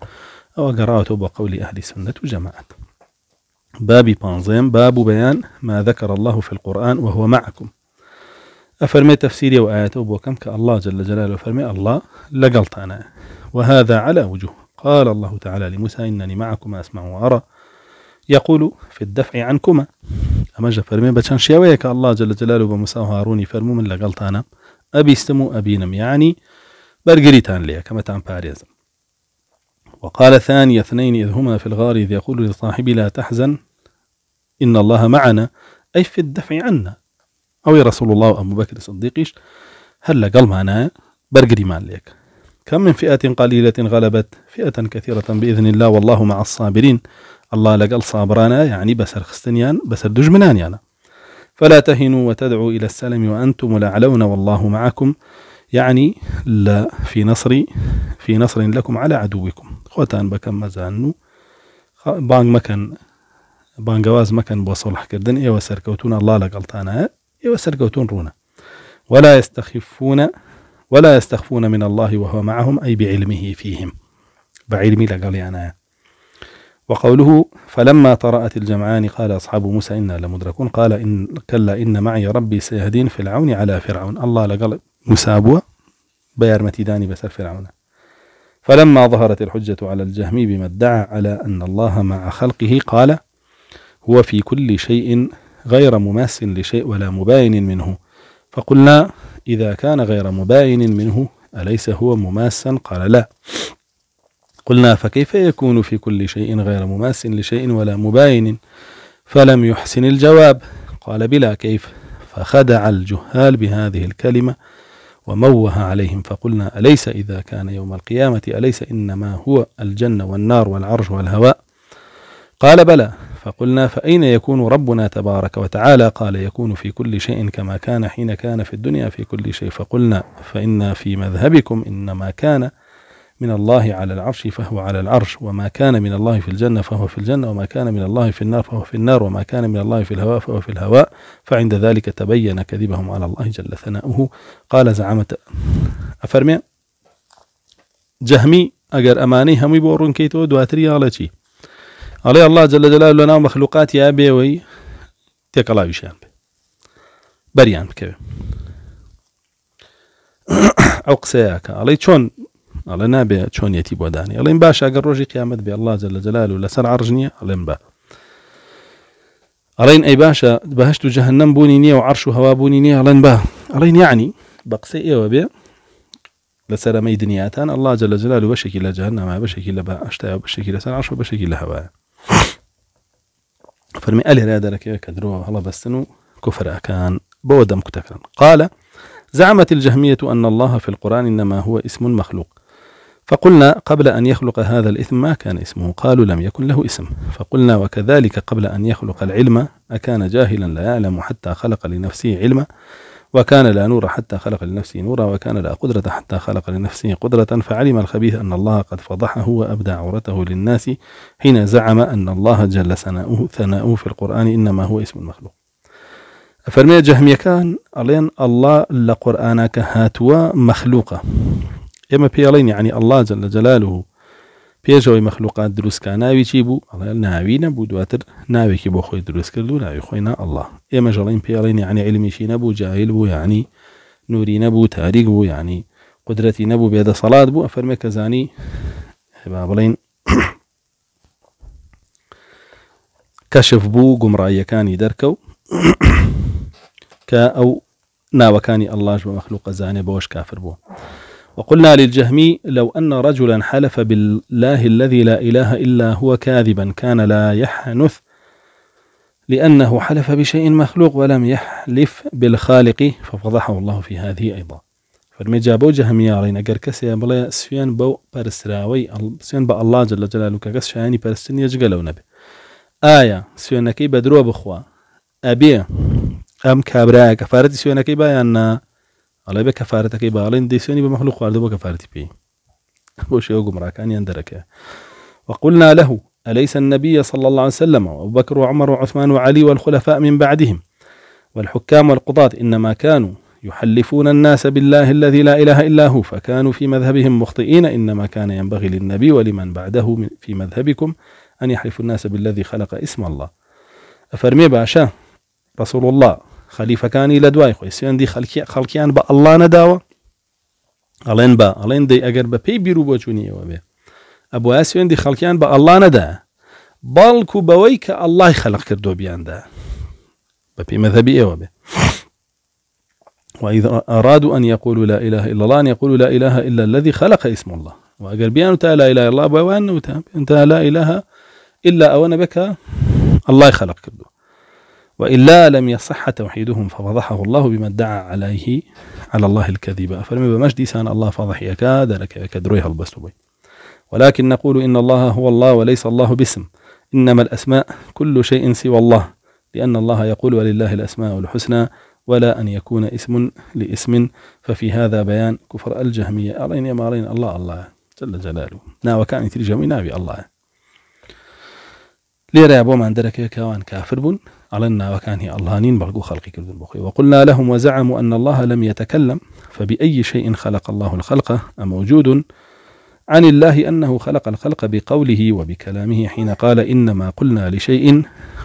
[SPEAKER 1] او قراته بقول اهل السنة وجماعة بابي بانزيم باب بيان ما ذكر الله في القرآن وهو معكم أفرمي تفسيري وآياته وبوكمك الله جل جلاله أفرمي الله لقلت أنا وهذا على وجوه قال الله تعالى لموسى إنني معكما أسمع وأرى يقول في الدفع عنكما أما فرمي بچان شيويك الله جل جلاله بموسى وهاروني فرمو من لقلت أنا أبي استمو أبينم يعني برقريتان ليا كما تعم باريزم وقال ثاني اثنين إذ هما في الغار إذ يقول لصاحبي لا تحزن إن الله معنا أي في الدفع عنا او يا رسول الله بكر الصديق هل قال معنا بەرگری مالك كم من فئة قليلة غلبت فئة كثيرة بإذن الله والله مع الصابرين الله لقل صابرانا يعني بسر خستنيان بسر دجمنان يعني فلا تهنوا وتدعوا إلى السلم وأنتم الأعلون والله معكم يعني لا في نصر في نصر لكم على عدوكم خوتان بكم مزانو بانج مكان بانجواز مكان بوصلح كردن إيوا سركوتون الله لقلتانا إيوا سرقوتون رونا ولا يستخفون ولا يستخفون من الله وهو معهم أي بعلمه فيهم بعلمي أنا وقوله فلما طرأت الجمعان قال أصحاب موسى إنا لمدركون قال إن كلا إن معي ربي سيهدين فرعون على فرعون الله لقال موسى أبوه بيرمتي داني بسر فرعون فلما ظهرت الحجة على الجهم بما ادعى على أن الله مع خلقه قال هو في كل شيء غير مماس لشيء ولا مباين منه فقلنا إذا كان غير مباين منه أليس هو مماسا قال لا قلنا فكيف يكون في كل شيء غير مماس لشيء ولا مباين فلم يحسن الجواب قال بلا كيف فخدع الجهال بهذه الكلمة وموه عليهم فقلنا أليس إذا كان يوم القيامة أليس إنما هو الجنة والنار والعرش والهواء قال بلى فقلنا فأين يكون ربنا تبارك وتعالى قال يكون في كل شيء كما كان حين كان في الدنيا في كل شيء فقلنا فإن في مذهبكم إنما كان من الله على العرش فهو على العرش وما كان من الله في الجنة فهو في الجنة وما كان من الله في النار فهو في النار وما كان من الله في الهواء فهو في الهواء فعند ذلك تبين كذبهم على الله جل ثناؤه قال زعمت أفرمي جهمي أجر أماني همي بورن كيتو دواتري على شيء علي الله جل جلاله لنا مخلوقات يا بيوي تيك الله يشان بي بريان بكبي او قسياك علي شون علي نابي شون يتي بوداني علي باشا اقر روجي قيامت بي الله جل جلاله لسر عرجني علي مبا علي اي باشا بهشتو جهنم بوني نيا وعرش هوا بوني نيا علي مبا علي يعني بقسي ايه وبي لسر مي دنياتان الله جل جلاله بشكل جهنم بشكل بشكل بشكل بشكل بشكل بشكل بشكل بشكل رادا لك يا کە هلا بس بەستن كفر أكان بودم كتكرا قال زعمت الجهمية أن الله في القرآن إنما هو اسم مخلوق فقلنا قبل أن يخلق هذا الإثم ما كان اسمه قالوا لم يكن له اسم فقلنا وكذلك قبل أن يخلق العلم أكان جاهلا لا يعلم حتى خلق لنفسه علما وكان لا نور حتى خلق لنفسه نورا وكان لا قدرة حتى خلق لنفسه قدرة فعلم الخبيث أن الله قد فضحه وأبدى عورته للناس حين زعم أن الله جل ثناؤه ثناؤه في القرآن إنما هو اسم المخلوق فرمي جهمي كان ألين الله لقرآنك هاتوا مەخلوقە يما بيالين يعني الله جل جلاله پێشەوەی مەخلوقات دروستکە ناوی چی بوو ئەڵ ناوی نەبوو دواتر ناوێکی بۆ خۆی دروست کرد و ناوی خۆینا ئەله ئێمە ژەڵین پێڵێنی عنی علمیشی نەبوو جاهل بوو یعنی نوری نەبوو تاریک بوو یعنی قدرەتی نەبوو بێدە سەڵات بوو ئەفەرمێ کەزانی هەبا بڵین کەشف بوو گومڕاییەکانی دەرکەوت کە ئەو ناوەکانی ئەللاش بە مەخلوق قەزانێ بەوەش کافر بوو وقلنا للجهمي لو أن رجلا حلف بالله الذي لا إله إلا هو كاذبا كان لا يحنث لأنه حلف بشيء مخلوق ولم يحلف بالخالق ففضحه الله في هذه أيضا جابو جهمي يارين أقر كسي أبلا سوێن بو برسراوي سوێن بأ الله جل جلاله كس کەس شایانی پەرستن یەجگە آية نەبێ ئایا بدرو بە درۆ بخوا ئەبێ ئەم کابراە کەفاەتی سوێنەکەی بایان ئەڵێ بە کەفاەتەکەی باڵین دیسێنی بە مەخلو خواردەوە کەفاەتی پێی بۆ شێوە گومڕاکانیان دەرەکە وقلنا له أليس النبي صلى الله عليه وسلم وأبو بكر وعمر وعثمان وعلي والخلفاء من بعدهم والحكام والقضاة إنما كانوا يحلفون الناس بالله الذي لا إله إلا هو فكانوا في مذهبهم مخطئين إنما كان ينبغي للنبي ولمن بعده في مذهبكم أن يحلفوا الناس بالذي خلق اسم الله أفرمي باشا رسول الله خليفه لە دوای خۆی سوێندی خەڵکیان بە ئەللا نەداوە ئەڵێن بە الين دەی ئەگەر بە پێی بیر و بۆچوونیەوە بێ ئەبە سوێندی بأ الله ئەللا نەدا باڵکو بەوەی کە ئەلای خەلق کردو بیاندا بە پێی مەذەبی ئێوە بێ وإذا أرادوا أن يقولوا لا إله إلا الله أن يقولوا لا إله إلا الذي خلق اسم الله وأجر بيان لا إله إلا الله بوان أنت لا إله إلا أو أنا بك الله خلق كردو وإلا لم يصح توحيدهم ففضحه الله بما ادعى عليه على الله الكذب فلم بمش ديسان الله فضح يكاد لك يكدرويها البسلوبي ولكن نقول إن الله هو الله وليس الله باسم إنما الأسماء كل شيء سوى الله لأن الله يقول ولله الأسماء الحسنى ولا أن يكون اسم لاسم ففي هذا بيان كفر الجهمية أرين يا مارين الله الله جل جلاله نا وكان ترجمي بي الله ليرى يا بومان عندك كوان كافر بن علنا وكان الله نين بلغو خلقي كل بخي وقلنا لهم وزعموا أن الله لم يتكلم فبأي شيء خلق الله الخلق أموجود عن الله أنه خلق الخلق بقوله وبكلامه حين قال إنما قلنا لشيء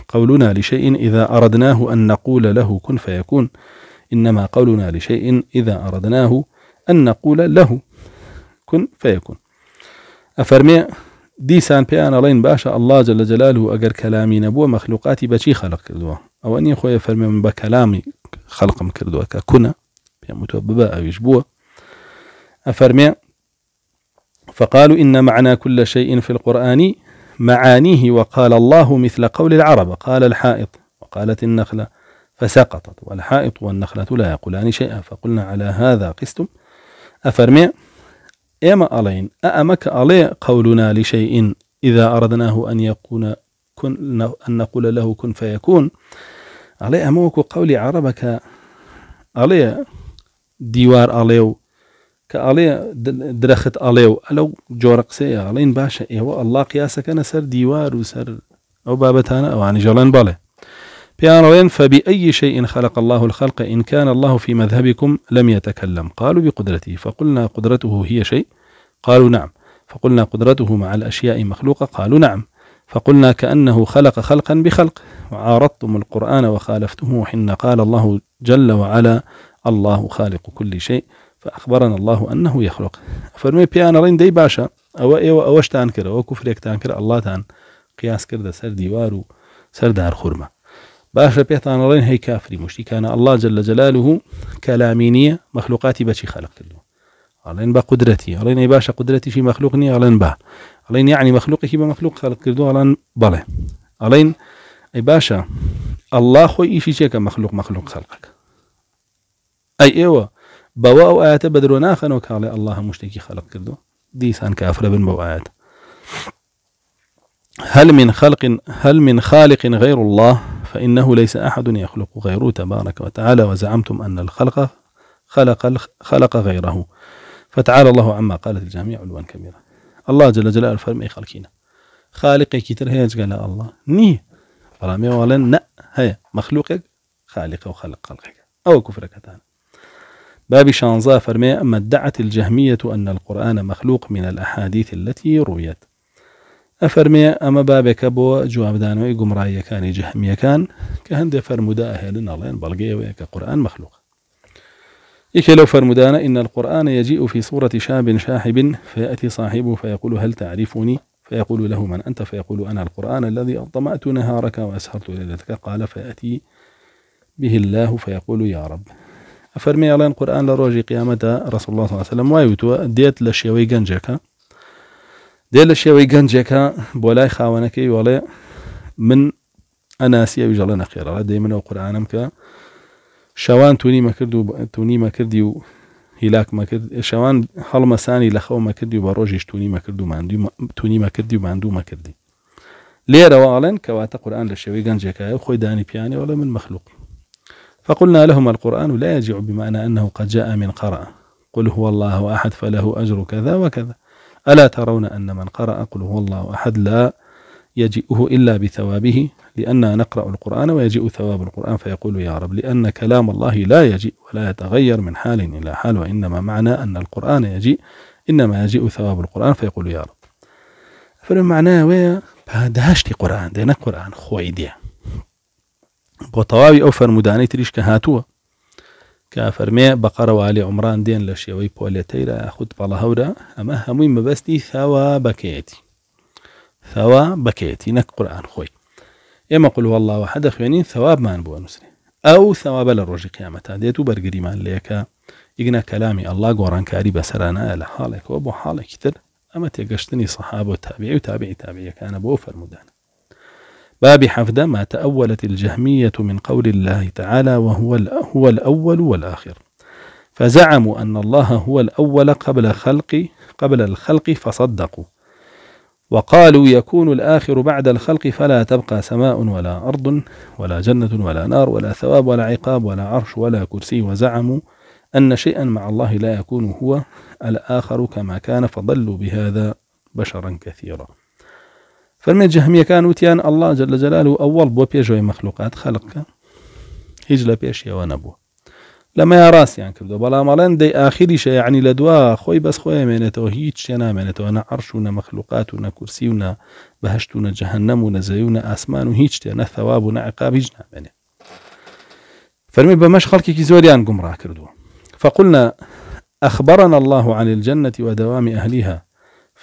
[SPEAKER 1] قولنا لشيء إذا أردناه أن نقول له كن فيكون إنما قولنا لشيء إذا أردناه أن نقول له كن فيكون أفرمي دي سان ئەڵێن باشە ئەله جە لە جەلال و ئەگەر کەلامی نەبووە مەخلوقاتی بەچی خەلق کردووە ئەوە نیە خۆیە من بكلامي خلق خەڵقم کردووە کە کوونە پێم وتۆ ببە ئەویش فقالوا إن معنى كل شيء في القرآن معانيه وقال الله مثل قول العرب قال الحائط وقالت النخلة فسقطت والحائط والنخلة لا يقولان شيئا فقلنا على هذا قستم أفرمي إما ألين أأمك ألي قولنا لشيء إذا أردناه أن يكون كن أن نقول له كن فيكون ألي أموك قولي عربك ألي ديوار أليو كألي درخت أليو ألو جورق سي ألين باشا إيوا الله قياسك أنا سر ديوار وسر أو بابتانا أو عن بابەتانە ئەوانی بيان فبأي شيء خلق الله الخلق إن كان الله في مذهبكم لم يتكلم قالوا بقدرته فقلنا قدرته هي شيء قالوا نعم فقلنا قدرته مع الأشياء مخلوقة قالوا نعم فقلنا كأنه خلق خلقا بخلق وعارضتم القرآن وخالفته حين قال الله جل وعلا الله خالق كل شيء فأخبرنا الله أنه يخلق فرمي بيان رين دي باشا أو إيوة أوش تانكر أو كفريك تانكر الله تان قياس كرد سر ديوارو سر دار خرمه انا رين هي كافري مشتي كان الله جل جلاله كلامينيه مخلوقاتي باشي خلق كله علين با قدرتي علين باش قدرتي في مخلوقني علين با علين يعني مخلوقك بە مخلوق خلق کردو علين بەڵێ علين اي باشا الله خو ايشي شي مخلوق مخلوق خلقك اي ايوه بەوە ايات ئاەتە بە وكال الله کاڵێ ئەله خلق شتێکی دي سان كافر بن بەو هل من خلق هل من خالق غير الله فإنه ليس أحد يخلق غيره تبارك وتعالى وزعمتم أن الخلق خلق خلق غيره فتعالى الله عما قالت الجميع علوا كبيرا الله جل جلاله أي خلقينا خالقي كتر هي جل الله ني فرمي ولا نا هي مخلوقك خالق وخلق خلقك أو كفرك تعالى باب شانزا فرمي أما ادعت الجهمية أن القرآن مخلوق من الأحاديث التي رويت ئەفەرمێ ئەمە بابێکە بۆ جوابدانەوەی گومڕاییەکانی كان کە هەندێک فەرمودا ئەهێنن ئەڵێن بەڵگەیەوەیە کە قران مخلوق إيكي لو فرمودانا إن القرآن يجيء في صورة شاب شاحب فيأتي صاحبه فيقول هل تعرفني فيقول له من أنت فيقول أنا القرآن الذي أطمأت نهارك وأسهرت ليلتك قال فيأتي به الله فيقول يا رب أفرمي على قرآن لروجي قيامة رسول الله صلى الله عليه وسلم وايوتوا ديت لشيوي جنجكا دێ الشيوي شێوەی گەنجێکە بۆ لای خاوەنەکەی وەڵێ من ئەناسیەوی ژەڵە نەخێرەوە دەی منەوە قورآانم کە شەوان تونی مەکرد توني تونی مەکردی و هیلاک مەکرد شەوان هەڵمەسانی لە خەو ما و ما ڕۆژیش توني مەکرد و ماندوی تونی مەکردی و ماندوو مەکردی لێرەواڵێن کەواتە قورآان لە شێوەی گەنجێکایە خۆی داني بياني ولا من مخلوق فقلنا لهم القرآن لا يجيء بمعنى أنه قد جاء من قرأ قل هو الله أحد فله أجر كذا وكذا ألا ترون أن من قرأ قل هو الله أحد لا يجيئه إلا بثوابه لأننا نقرأ القرآن ويجيء ثواب القرآن فيقول يا رب لأن كلام الله لا يجيء ولا يتغير من حال إلى حال وإنما معنى أن القرآن يجيء إنما يجيء ثواب القرآن فيقول يا رب فالمعنى ويا بهداشتی قرآن دێنە قرآن خويدية بطواب بۆ تەواوی ئەو فەرمودانەی کە فەرمێ بەقەرەوالی عمران دێن لە شێوەی پۆلێتەیرە خود پەڵە هەورە ئەمە هەمووی مەبەستی ساوا بەکەیەتی ساوا بەکەیەتی نەک قورآان خۆی ئێمە قلوەله حەدە خوێنین سەوابمان بۆ نووسێ ئەو سەوابە لە ڕۆژی قیامەتا دێت و بەرگریمان لەکە ئیگنا کەلامی ئەللا گۆڕانکاری بەسەرانە لە حاڵێکەوە بۆ حاڵێکی تر ئەمە تێگەشتنی سەحاب بۆ تابێ و تابێ تابعیەکانە بۆ فەرمودانە باب حفدة ما تأولت الجهمية من قول الله تعالى وهو هو الأول والآخر فزعموا أن الله هو الأول قبل خلق قبل الخلق فصدقوا وقالوا يكون الآخر بعد الخلق فلا تبقى سماء ولا أرض ولا جنة ولا نار ولا ثواب ولا عقاب ولا عرش ولا كرسي وزعموا أن شيئا مع الله لا يكون هو الآخر كما كان فضلوا بهذا بشرا كثيرا فرمي جهمية كانوا تيان الله جل جلاله أول بو بۆ مخلوقات خلقك هجلة هیچ لە لما يا لەمەیان يعني کردو بەڵام ئەڵەن دەی ئاخری شەیعنی يعني لە دوا خۆی بەس خوي مێنێتەوە هیچ شتێ نامێنێتەوە نە عەرش و نەمەخلوقات و نەکورسی و نە بەهشت و نەجەهنەم و نەزەوی و نە ئاسمان و هیچ شتێ نەثەواب فقلنا أخبرنا الله عن الجنة ودوام أهلها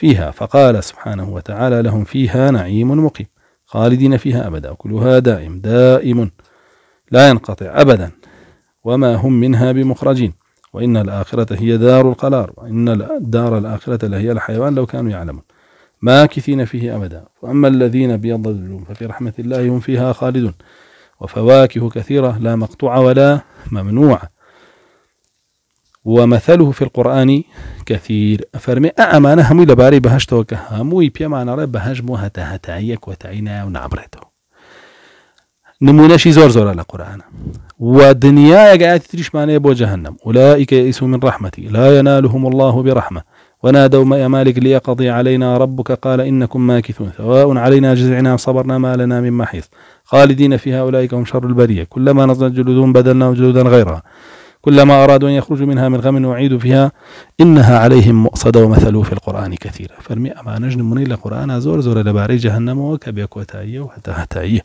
[SPEAKER 1] فيها فقال سبحانه وتعالى لهم فيها نعيم مقيم خالدين فيها أبدا كلها دائم دائم لا ينقطع أبدا وما هم منها بمخرجين وإن الآخرة هي دار القرار وإن الدار الآخرة لهي الحيوان لو كانوا يعلمون ماكثين فيه أبدا وأما الذين ابيض ففي رحمة الله هم فيها خالدون وفواكه كثيرة لا مقطوعة ولا ممنوعة ومثله في القرآن كثير فرمي أأمانا هموي لباري بهشت وك هموي بيما نرى بهجم وهتا هتعيك وتعينا ونعبرته نمونشي زور زور على القرآن ودنيا قاعد تريش معناه بو جهنم أولئك يئسوا من رحمتي لا ينالهم الله برحمة ونادوا يا مالك ليقضي علينا ربك قال إنكم ماكثون سواء علينا جزعنا صبرنا ما لنا من محيص خالدين فيها أولئك هم شر البرية كلما نضجت جلودهم بدلناهم جلودا غيرها كلما أرادوا أن يخرجوا منها من غم وعيدوا فيها إنها عليهم مؤصدة ومثلوا في القرآن كثيرا فرمي أما نجن مني لقرآن زور زور لباري جهنم وكبيك وتائية وهتاهتائية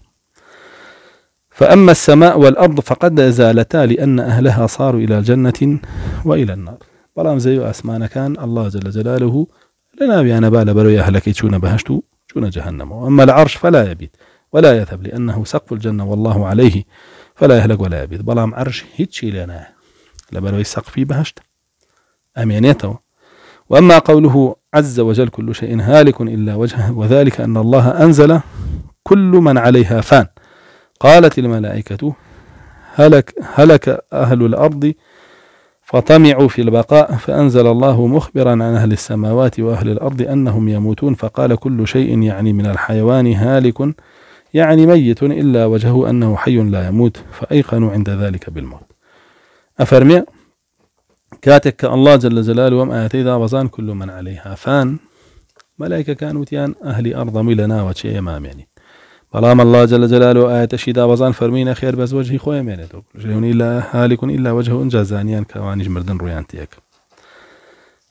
[SPEAKER 1] فأما السماء والأرض فقد زالتا لأن أهلها صاروا إلى الجنة وإلى النار برام زيو أسمان كان الله جل جلاله لنا بيانا با لە بەرەوەی تشون بهشتو تشون جهنم أما العرش فلا يبيت ولا يثب لأنه سقف الجنة والله عليه فلا يهلك ولا يبيت بلام عرش هيتشي لنا لبروي سقفي بهشت أمينيته وأما قوله عز وجل كل شيء هالك إلا وجهه وذلك أن الله أنزل كل من عليها فان قالت الملائكة هلك, هلك أهل الأرض فطمعوا في البقاء فأنزل الله مخبرا عن أهل السماوات وأهل الأرض أنهم يموتون فقال كل شيء يعني من الحيوان هالك يعني ميت إلا وجهه أنه حي لا يموت فأيقنوا عند ذلك بالموت أفرمي كاتك الله جل جلاله جلال وەم ذا بزان كل من عليهەی كانوا تيان وتیان أرض ملنا وشي إمام يعني بەڵام الله جل جلاله وآية شي ئاەتەشی دابزان فرمينا خير بە وجهي خويا يعني ژێونی لە إلا وجهه جازانیان يعني كواني جمردن رويان تيك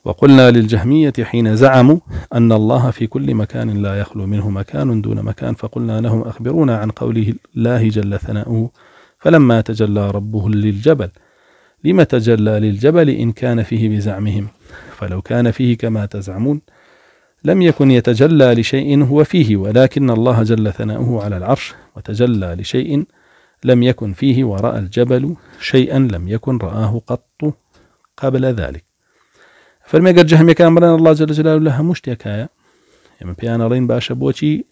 [SPEAKER 1] وقلنا للجهمية حين زعموا أن الله في كل مكان لا يخلو منه مكان دون مكان فقلنا لهم أخبرونا عن قوله الله جل ثناؤه فلما تجلى ربه للجبل لم تجلى للجبل إن كان فيه بزعمهم فلو كان فيه كما تزعمون لم يكن يتجلى لشيء هو فيه ولكن الله جل ثناؤه على العرش وتجلى لشيء لم يكن فيه ورأى الجبل شيئا لم يكن رآه قط قبل ذلك فلم يقر جهم جەهمێک ئەمران الله جل جلال لە هەموو شتێکایە ئێمە رين باشا باشە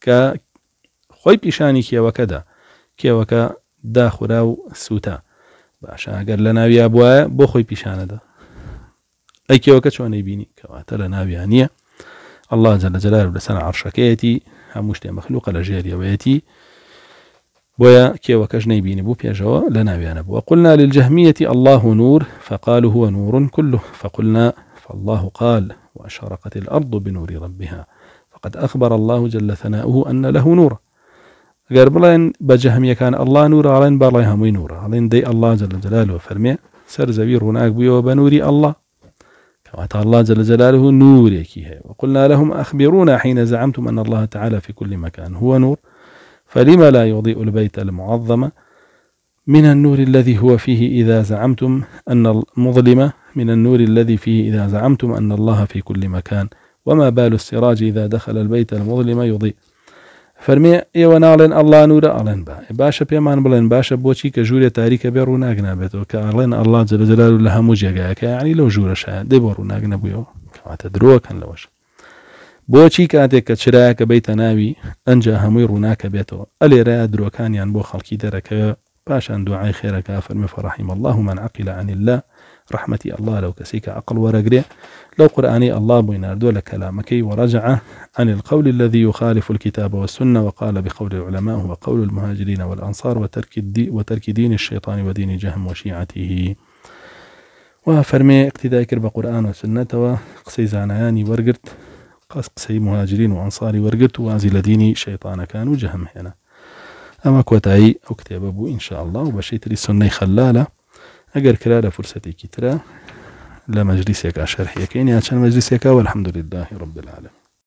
[SPEAKER 1] كا کە خۆی پیشانی کێوەکەدا کێوەکە وكا و سووتە باشە ئەگەر لە ناوی پیشانه ده ای پیشانەدا ئەیکەوەکە چونه بینی کەواتە لنا ناویان نییە الله جل جلاله عرش لەسەر عرشەکەیەتی هەموو شتێ مەخلوقە لە ژێریەوەیەتی بۆیە کێوەکەش نەیبینی بوو پێشەوە لە ناویانە بو قلنا للجهمية الله نور فقالوا هو نور كله فقلنا فالله قال وأشرقت الأرض بنور ربها فقد أخبر الله جل ثناؤه أن له نورا ئەگەر بلاين بجهم يكان الله نور علين بالله هم نور علين دي الله جل جلاله فرمي سر زەوی ڕووناک بيو بنوري الله ئەللا كما الله جل جلاله نورك هي وقلنا لهم أخبرونا حين زعمتم أن الله تعالى في كل مكان هو نور فلما لا يضيء البيت المعظم من النور الذي هو فيه إذا زعمتم أن المظلمة من النور الذي فيه إذا زعمتم أن الله في كل مكان وما بال السراج إذا دخل البيت المظلم يضيء فەرمێ ئێوە ناڵێن ئەللا نورە ئەڵێن با باشە پێمان بڵێن باشە بۆچی کە ژوورێ تاریکە بێ ڕووناگنابێتەوە کە ئەڵێن ئەللا جلەجلار لە هەموو جێگایەکە ینی لەو ژوورەشە دێ بۆ ڕووناگنەبوویەوە کەواتە درۆکەن لەوەش بۆچی کاتێک کە چرایەکە بیتە ناوی ئەنج هەمووی ڕووناکە بێتەوە ئەلێرە درۆکانیان بۆ خەڵکی دەرەکە پاشان دوعای خێرەکە فەرمی فەڕحیم الله من عقیل عن الله رحمتي الله لو كسيك عقل ورقري لو قرآني الله بيناردو لكلامك ورجع عن القول الذي يخالف الكتاب والسنة وقال بقول العلماء هو قول المهاجرين والأنصار وترك, الدي وترك دين الشيطان ودين جهم وشيعته وفرمي اقتداء كرب قرآن وسنة وقسي زانياني ورقرت قسي مهاجرين وأنصاري ورقرت وازل ديني شيطان كانوا جهم هنا أما كوتاي أكتب أبو إن شاء الله وبشيتري سنة خلالة اگر کرا لە فرسەتێکی ترە لە شرحی کنی یا مجلسی مەجلیسێکا وەلحمدلله رب العالم